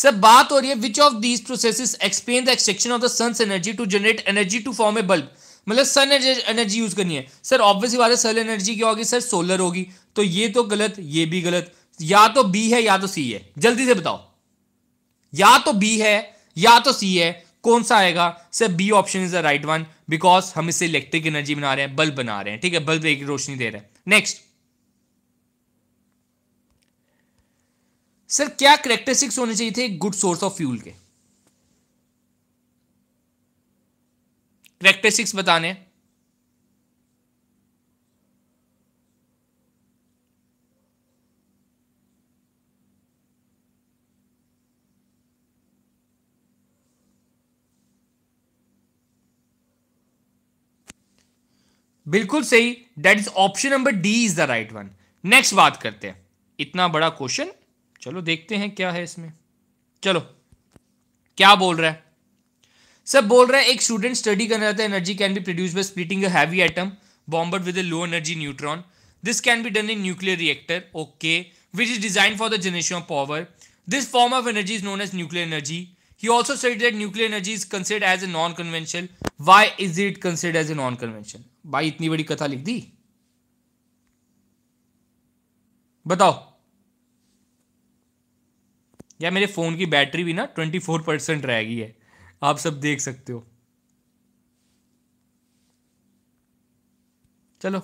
सर बात हो रही है which of these process explain the extraction of the sun's energy to generate energy to form a bulb मतलब सन एनर्जी यूज करनी है सर ऑब्वियसली बात है सन एनर्जी क्या होगी सर सोलर होगी तो ये तो गलत ये भी गलत या तो बी है या तो सी है जल्दी से बताओ या तो बी है या तो सी है कौन सा आएगा sir B option is the right one because हम इससे इलेक्ट्रिक एनर्जी बना रहे हैं बल्ब बना रहे हैं ठीक है बल्ब एक रोशनी दे रहे हैं नेक्स्ट सर क्या करेक्टरिस्टिक्स होने चाहिए थे गुड सोर्स ऑफ फ्यूल के करेक्टरिस्टिक्स बताने बिल्कुल सही that is option number D is the right one next बात करते हैं इतना बड़ा क्वेश्चन चलो देखते हैं क्या है इसमें चलो क्या बोल रहा है सब बोल रहे हैं एक स्टूडेंट स्टडी कर चाहता है energy can be produce by splitting a heavy atom bombard with a low energy neutron this can be done in nuclear reactor okay which is design for the generation of power this form of energy is known as nuclear energy he also said that nuclear energy is considered as a non conventional why is it considered as a non conventional भाई इतनी बड़ी कथा लिख दी बताओ या मेरे phone की battery भी ना ट्वेंटी फोर परसेंट रह गई है आप सब देख सकते हो चलो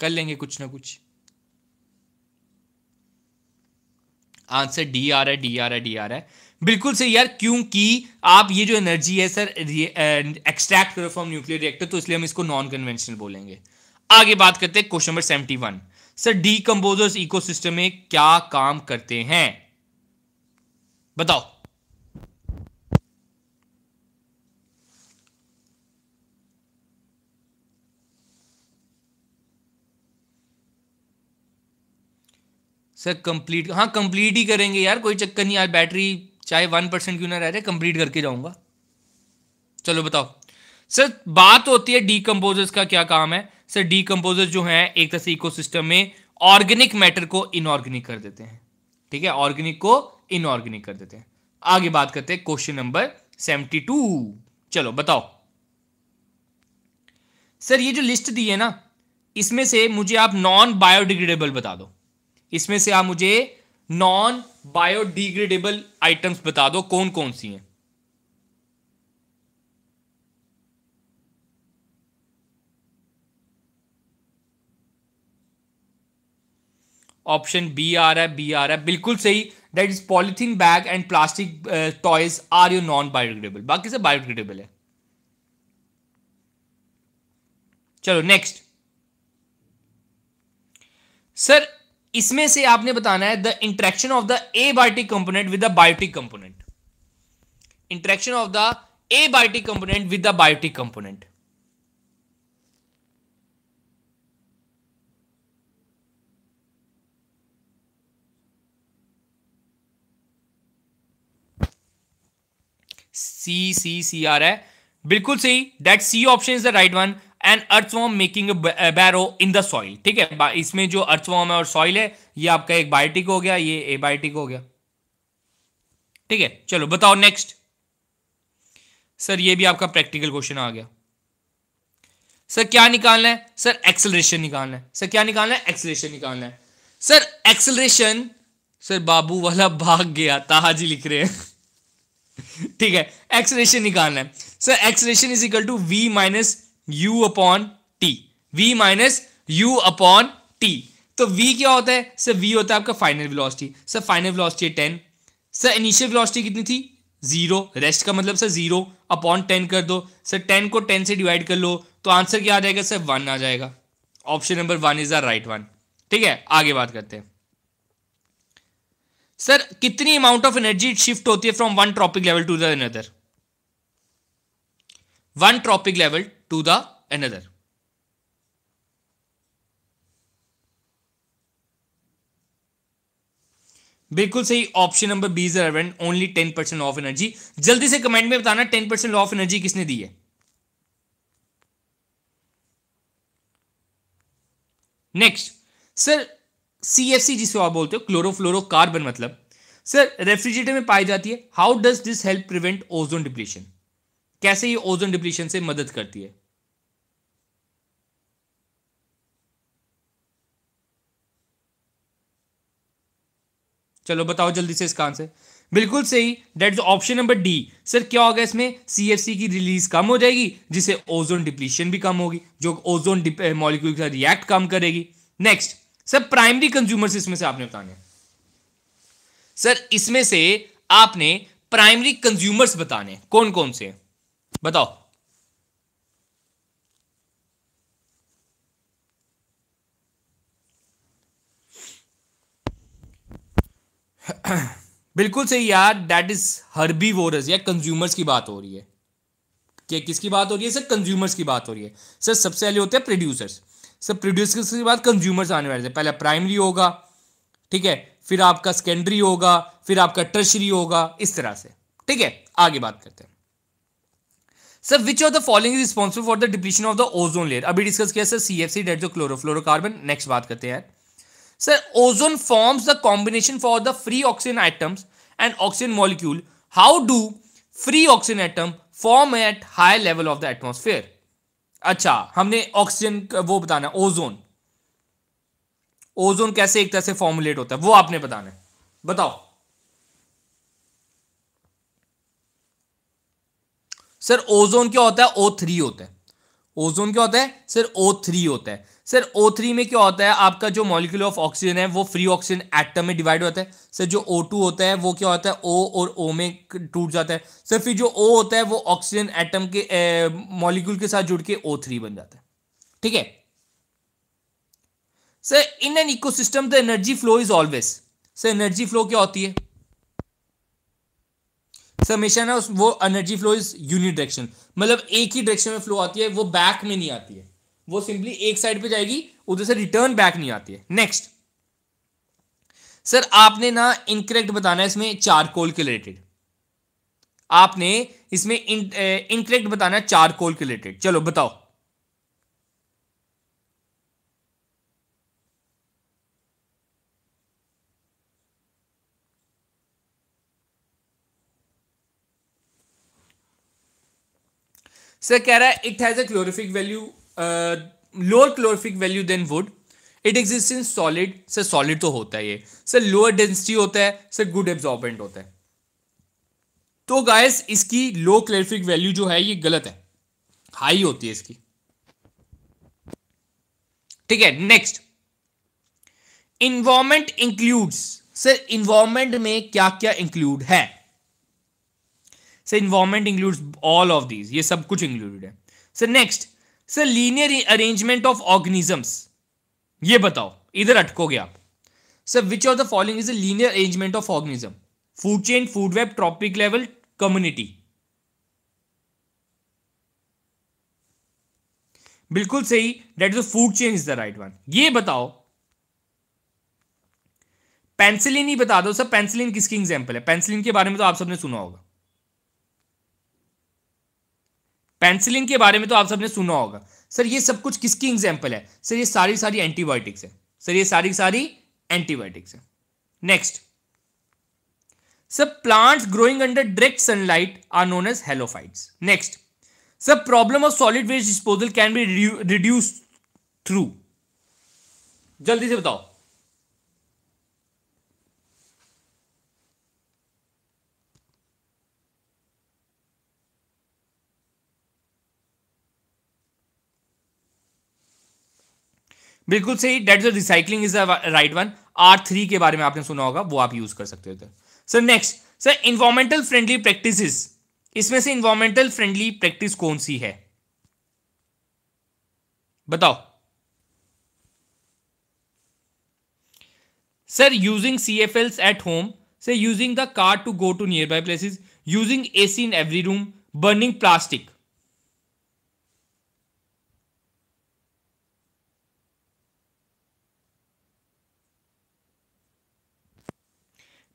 कर लेंगे कुछ ना कुछ आंसर डी आर है डी आर है डी आर है बिल्कुल सही यार क्योंकि आप ये जो एनर्जी है सर एक्सट्रैक्ट uh, करो फ्रॉम न्यूक्लियर रिएक्टर तो इसलिए हम इसको नॉन कन्वेंशनल बोलेंगे आगे बात करते हैं question number seventy one sir decomposers ecosystem में क्या काम करते हैं बताओ सर कंप्लीट हाँ कंप्लीट ही करेंगे यार कोई चक्कर नहीं आज बैटरी चाहे वन परसेंट क्यों ना रह जाए कंप्लीट करके जाऊंगा चलो बताओ सर बात होती है डीकम्पोजर्स का क्या काम है सर कम्पोजर्स जो हैं एक तरह से इकोसिस्टम में ऑर्गेनिक मैटर को इनऑर्गेनिक कर देते हैं ठीक है ऑर्गेनिक को इनऑर्गेनिक कर देते हैं आगे बात करते हैं क्वेश्चन नंबर सेवेंटी टू चलो बताओ सर ये जो लिस्ट दी है ना इसमें से मुझे आप नॉन बायोडिग्रेडेबल बता दो इसमें से आप मुझे नॉन बायोडिग्रेडेबल आइटम्स बता दो कौन कौन सी हैं ऑप्शन बी आ रहा है बी आ रहा है बिल्कुल सही that is polythene bag and plastic toys are you non biodegradable बाकी सब बायोडिग्रेडेबल है चलो नेक्स्ट सर इसमें से आपने बताना है the interaction of the abiotic component with the biotic component interaction of the abiotic component with the biotic component C C C आर है बिल्कुल सही that C option is the right one and earthworm making burrow in the soil ठीक है इसमें जो earthworm है और सॉइल है ये आपका एक बायोटिक हो गया ये ए बायोटिक हो गया ठीक है चलो बताओ नेक्स्ट सर ये भी आपका प्रैक्टिकल क्वेश्चन आ गया सर क्या निकालना है सर एक्सेलरेशन निकालना है सर क्या निकालना है एक्सेलरेशन निकालना है सर एक्सेलरेशन सर बाबू वाला भाग गया ताहाजी लिख रहे हैं ठीक है एक्सेलरेशन निकालना है sir acceleration is equal to v minus u upon t v minus u upon t तो v क्या होता है सर v होता है आपका final velocity sir final velocity है टेन सर इनिशियल वेलोसिटी कितनी थी जीरो रेस्ट का मतलब सर जीरो अपॉन टेन कर दो सर टेन को टेन से डिवाइड कर लो तो आंसर क्या आ जाएगा सर वन आ जाएगा option number one is the right one ठीक है आगे बात करते हैं सर कितनी अमाउंट ऑफ एनर्जी शिफ्ट होती है from one trophic level to the another one trophic level to the another बिल्कुल सही option number B is relevant only ten percent of energy जल्दी से कमेंट में बताना टेन परसेंट ऑफ एनर्जी किसने दी है next sir C F C जिसे आप बोलते हो क्लोरोफ्लोरोकार्बन मतलब सर रेफ्रिजरेटर में पाई जाती है how does this help prevent ozone depletion कैसे ये ओजोन डिप्लीशन से मदद करती है चलो बताओ जल्दी से इसका आंसर बिल्कुल सही that option number D sir क्या होगा इसमें सी की रिलीज कम हो जाएगी जिससे ओजोन डिप्लीशन भी कम होगी जो ओजोन मॉलिक्यूल eh, के साथ रिएक्ट कम करेगी नेक्स्ट सर प्राइमरी कंज्यूमर्स इसमें से आपने बताने सर इसमें से आपने प्राइमरी कंज्यूमर्स बताने कौन कौन से बताओ बिल्कुल सही यार दैट इज हर्बी वोरस या कंज्यूमर्स की बात हो रही है कि किसकी बात हो रही है सर कंज्यूमर्स की बात हो रही है सर सबसे पहले होते हैं प्रोड्यूसर्स सर प्रोड्यूसर्स के बाद कंज्यूमर्स आने वाले थे पहले प्राइमरी होगा ठीक है फिर आपका सेकेंडरी होगा फिर आपका टर्शरी होगा इस तरह से ठीक है आगे बात करते हैं sir which of the following responsible for the depletion of the ozone layer अभी डिस्कस किया sir C F C that जो क्लोरोफ्लोरोकार्बन नेक्स्ट बात करते हैं sir ozone forms the combination for the free oxygen items and oxygen molecule how do free oxygen item form at high level of the atmosphere अच्छा हमने oxygen वो बताना ozone ozone कैसे एक तरह से फॉर्मुलेट होता है वो आपने बताना है बताओ सर ओजोन क्या होता है ओ थ्री होता है ओजोन क्या होता है सर ओ थ्री होता है सर ओ थ्री में क्या होता है आपका जो मॉलिक्यूल ऑफ ऑक्सीजन है वो फ्री ऑक्सीजन एटम में डिवाइड होता है सर जो ओ टू होता है वो क्या होता है ओ और ओ में टूट जाता है सर फिर जो ओ होता है वो ऑक्सीजन एटम के मॉलिक्यूल के साथ जुड़ के ओ थ्री बन जाता है ठीक है sir in an ecosystem the energy flow is always sir energy flow क्या होती है समेशन है उस वो energy flow is unit direction मतलब एक ही डायरेक्शन में फ्लो आती है वो बैक में नहीं आती है वो सिंपली एक साइड पे जाएगी उधर से रिटर्न बैक नहीं आती है नेक्स्ट सर आपने ना इनकरेक्ट बताना है इसमें चारकोल के रिलेटेड आपने इसमें इनकरेक्ट eh, बताना है चारकोल के रिलेटेड चलो बताओ सर कह रहा है it has a calorific value lower calorific value than wood it exist in solid sir solid तो होता है ये सर लोअर डेंसिटी होता है सर गुड एब्जॉर्बेंट होता है तो गायस इसकी लो क्लोरिफिक वैल्यू जो है ये गलत है हाई होती है इसकी ठीक है next environment includes sir environment में क्या क्या इंक्लूड है sir environment includes all of these ये सब कुछ इंक्लूडेड है sir next sir linear arrangement of organisms ये बताओ इधर अटकोगे आप sir which of the following is a linear arrangement of organism food chain food web trophic level community बिल्कुल सही that is a food chain is the right one ये बताओ penicillin ही बता दो सर पेंसिलिन किसकी एग्जांपल है penicillin के बारे में तो आप सबने सुना होगा पेंसिलिन के बारे में तो आप सबने सुना होगा सर ये सब कुछ किसकी एग्जाम्पल है सर ये सारी सारी एंटीबायोटिक्स है सर ये सारी सारी एंटीबायोटिक्स है next sir plants growing under direct sunlight are known as heliophytes next sir problem of solid waste disposal can be reduce through जल्दी से बताओ बिल्कुल सही that recycling is the right one R three के बारे में आपने सुना होगा वो आप यूज कर सकते हो sir next sir environmental friendly practices इसमें से इन्वायरमेंटल फ्रेंडली प्रैक्टिस कौन सी है बताओ sir using C F Ls at home sir using the car to go to nearby places using A C in every room burning plastic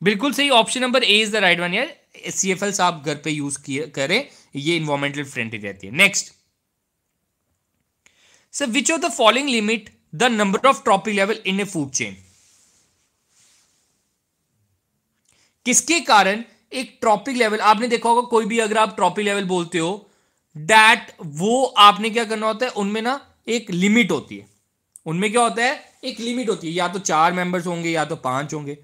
बिल्कुल सही option number A is the right one यार C F else आप घर पे use करें ये environmental friendly रहती है next sir which of the following limit the number of trophic level in a food chain किसके कारण एक ट्रॉपिक लेवल आपने देखा होगा कोई भी अगर आप ट्रॉपिक लेवल बोलते हो डैट वो आपने क्या करना होता है उनमें ना एक लिमिट होती है उनमें क्या होता है एक लिमिट होती है या तो चार मेंबर्स होंगे या तो पांच होंगे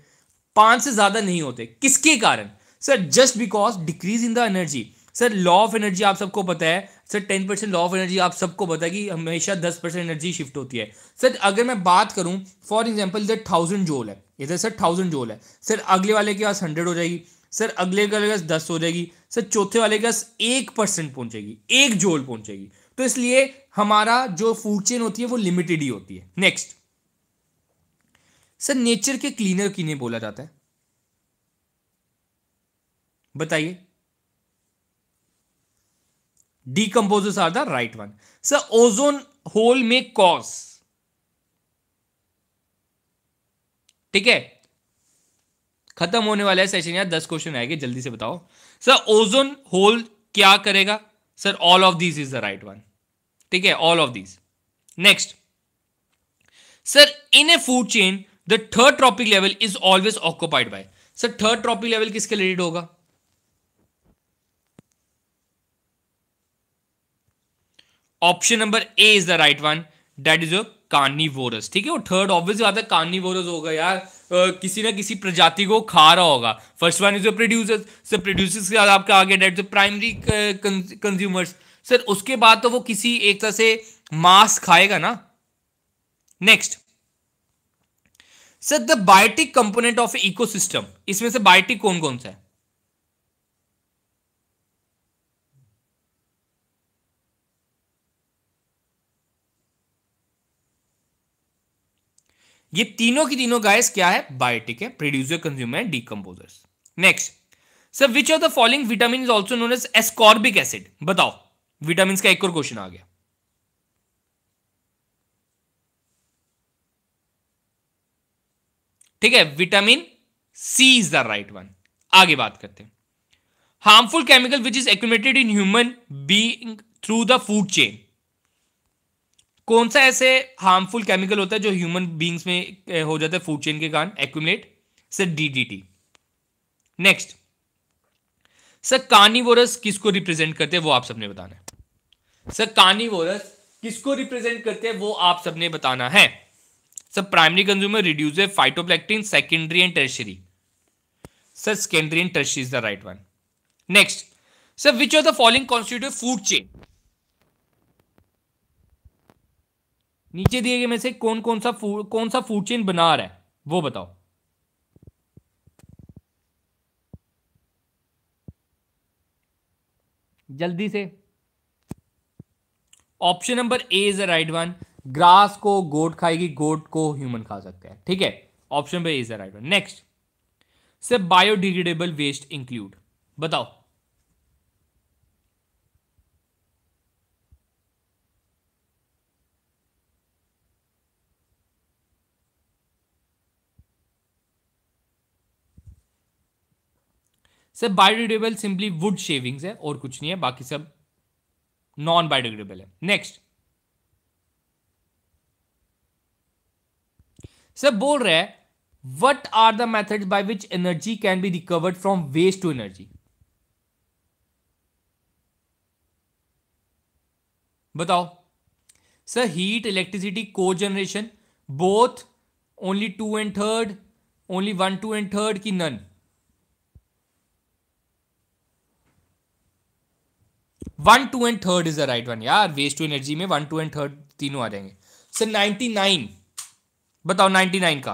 पांच से ज्यादा नहीं होते किसके कारण sir just because decrease in the energy sir law of energy आप सबको पता है sir ten percent law of energy आप सबको पता है कि हमेशा दस परसेंट एनर्जी शिफ्ट होती है सर अगर मैं बात करूं फॉर एग्जाम्पल इधर थाउजेंड जोल है इधर सर थाउजेंड जोल है सर अगले वाले के पास हंड्रेड हो जाएगी सर अगले वाले के पास दस हो जाएगी सर चौथे वाले के पास एक परसेंट पहुंचेगी एक जोल पहुंचेगी तो इसलिए हमारा जो फूड चेन होती है वो लिमिटेड ही होती है नेक्स्ट सर नेचर के क्लीनर किन्हें बोला जाता है बताइए decomposers are the right one sir ozone hole में कॉस ठीक है खत्म होने वाला है सेशन यार दस क्वेश्चन आएंगे जल्दी से बताओ सर ओजोन होल क्या करेगा sir all of these is the right one ठीक है all of these next sir in a food chain the third trophic level is always occupied by sir third trophic level किसके related होगा option number A is the right one that is a carnivorous ठीक है वो third obvious बात है carnivorous होगा यार Uh, किसी ना किसी प्रजाति को खा रहा होगा first one is producers sir producers के बाद आपका आगे डेट प्राइमरी कंज्यूमर्स सर उसके बाद तो वो किसी एक तरह से मांस खाएगा ना next sir the biotic component of ecosystem इसमें से बायोटिक कौन कौन सा है ये तीनों की तीनों गायस क्या है बायोटिक है producer consumer and decomposers next sir which of the following vitamin is also known as ascorbic acid बताओ विटामिन का एक और क्वेश्चन आ गया ठीक है vitamin C is the right one आगे बात करते हैं chemical which is acted in human being through the food chain कौन सा ऐसे हार्मफुल केमिकल होता है जो ह्यूमन बींग्स में हो जाता है फूड चेन के कारण accumulate sir DDT next sir carnivorous किसको रिप्रेजेंट करते हैं वो आप सबने बताना है सर कार्निवोरस किसको रिप्रेजेंट करते हैं वो आप सबने बताना है sir primary consumer reduce phytoplankton secondary and tertiary sir secondary and tertiary is the right one next sir which are the following constitute food chain नीचे दिए गए में से कौन कौन सा फूड कौन सा फूड चेन बना रहा है वो बताओ जल्दी से option number A is the right one grass को गोट खाएगी गोट को ह्यूमन खा सकते हैं ठीक है ऑप्शन पे इज द राइट नेक्स्ट से बायोडिग्रेडेबल वेस्ट इंक्लूड बताओ sir biodegradable simply wood shavings है और कुछ नहीं है बाकी सब नॉन बायोडिग्रेडेबल है नेक्स्ट सर बोल रहे हैं what are the method by which energy can be recovered from waste to energy बताओ sir heat electricity cogeneration both only two and third only one two and third की none one two and third is the right one यार waste to energy में one two and third तीनों आ जाएंगे sir ninety nine बताओ nine का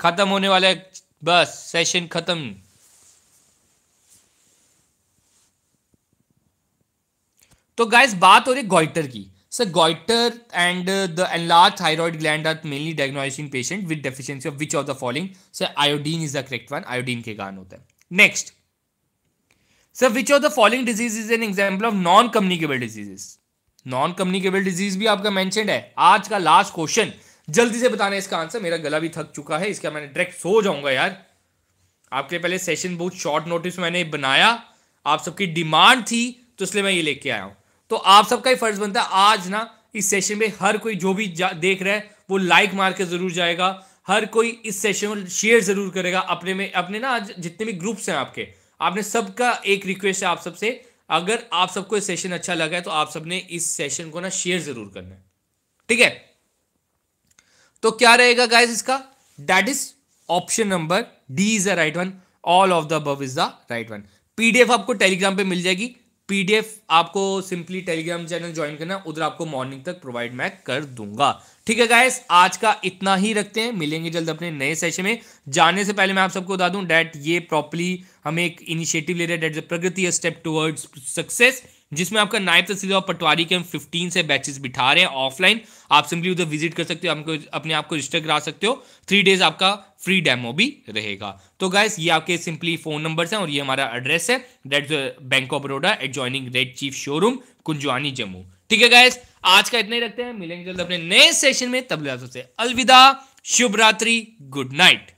खत्म होने वाला है बस सेशन खत्म तो गाइस बात हो रही गोइटर की sir goitre and the enlarge thyroid gland are mainly diagnose in patient with deficiency of which of the following sir iodine is the correct one iodine के कारण होता है next sir which of the following disease is an example of non communicable diseases non communicable disease भी आपका mentioned है आज का last question जल्दी से बताना इसका आंसर मेरा गला भी थक चुका है इसका मैंने डायरेक्ट सो जाऊंगा यार आपके पहले सेशन बहुत शॉर्ट नोटिस मैंने बनाया आप सबकी डिमांड थी तो इसलिए मैं ये लेके आया हूं तो आप सबका ही फर्ज बनता है आज ना इस सेशन में हर कोई जो भी देख रहा है वो लाइक मार के जरूर जाएगा हर कोई इस सेशन में शेयर जरूर करेगा अपने में अपने ना आज जितने भी ग्रुप्स हैं आपके आपने सबका एक रिक्वेस्ट है आप सबसे अगर आप सबको ये सेशन अच्छा लगा है तो आप सबने इस सेशन को ना शेयर जरूर करना है ठीक है तो क्या रहेगा गाइज इसका that is option number D is the right one all of the above is the right one PDF आपको टेलीग्राम पे मिल जाएगी पीडीएफ आपको सिंपली टेलीग्राम चैनल ज्वाइन करना उधर आपको मॉर्निंग तक प्रोवाइड मैं कर दूंगा ठीक है गाइस आज का इतना ही रखते हैं मिलेंगे जल्द अपने नए सेशन में जाने से पहले मैं आप सबको बता दूं डेट ये प्रॉपरली हमें एक इनिशिएटिव ले रहे हैं that the Pragati step towards success जिसमें आपका नायब तहसील और पटवारी के हम 15 से बैचेस बिठा रहे हैं ऑफलाइन आप सिंपली उधर विजिट कर सकते हो आपको अपने आप को रजिस्टर करा सकते हो थ्री डेज आपका फ्री डेमो भी रहेगा तो गाइस ये आपके सिंपली फोन नंबर्स हैं और ये हमारा एड्रेस है that Bank of Baroda adjoining Red Chief showroom Kunjwani Jammu ठीक है गाइस आज का इतना ही रखते हैं मिलेंगे जल्द अपने नए सेशन में तब से अलविदा शुभ रात्रि गुड नाइट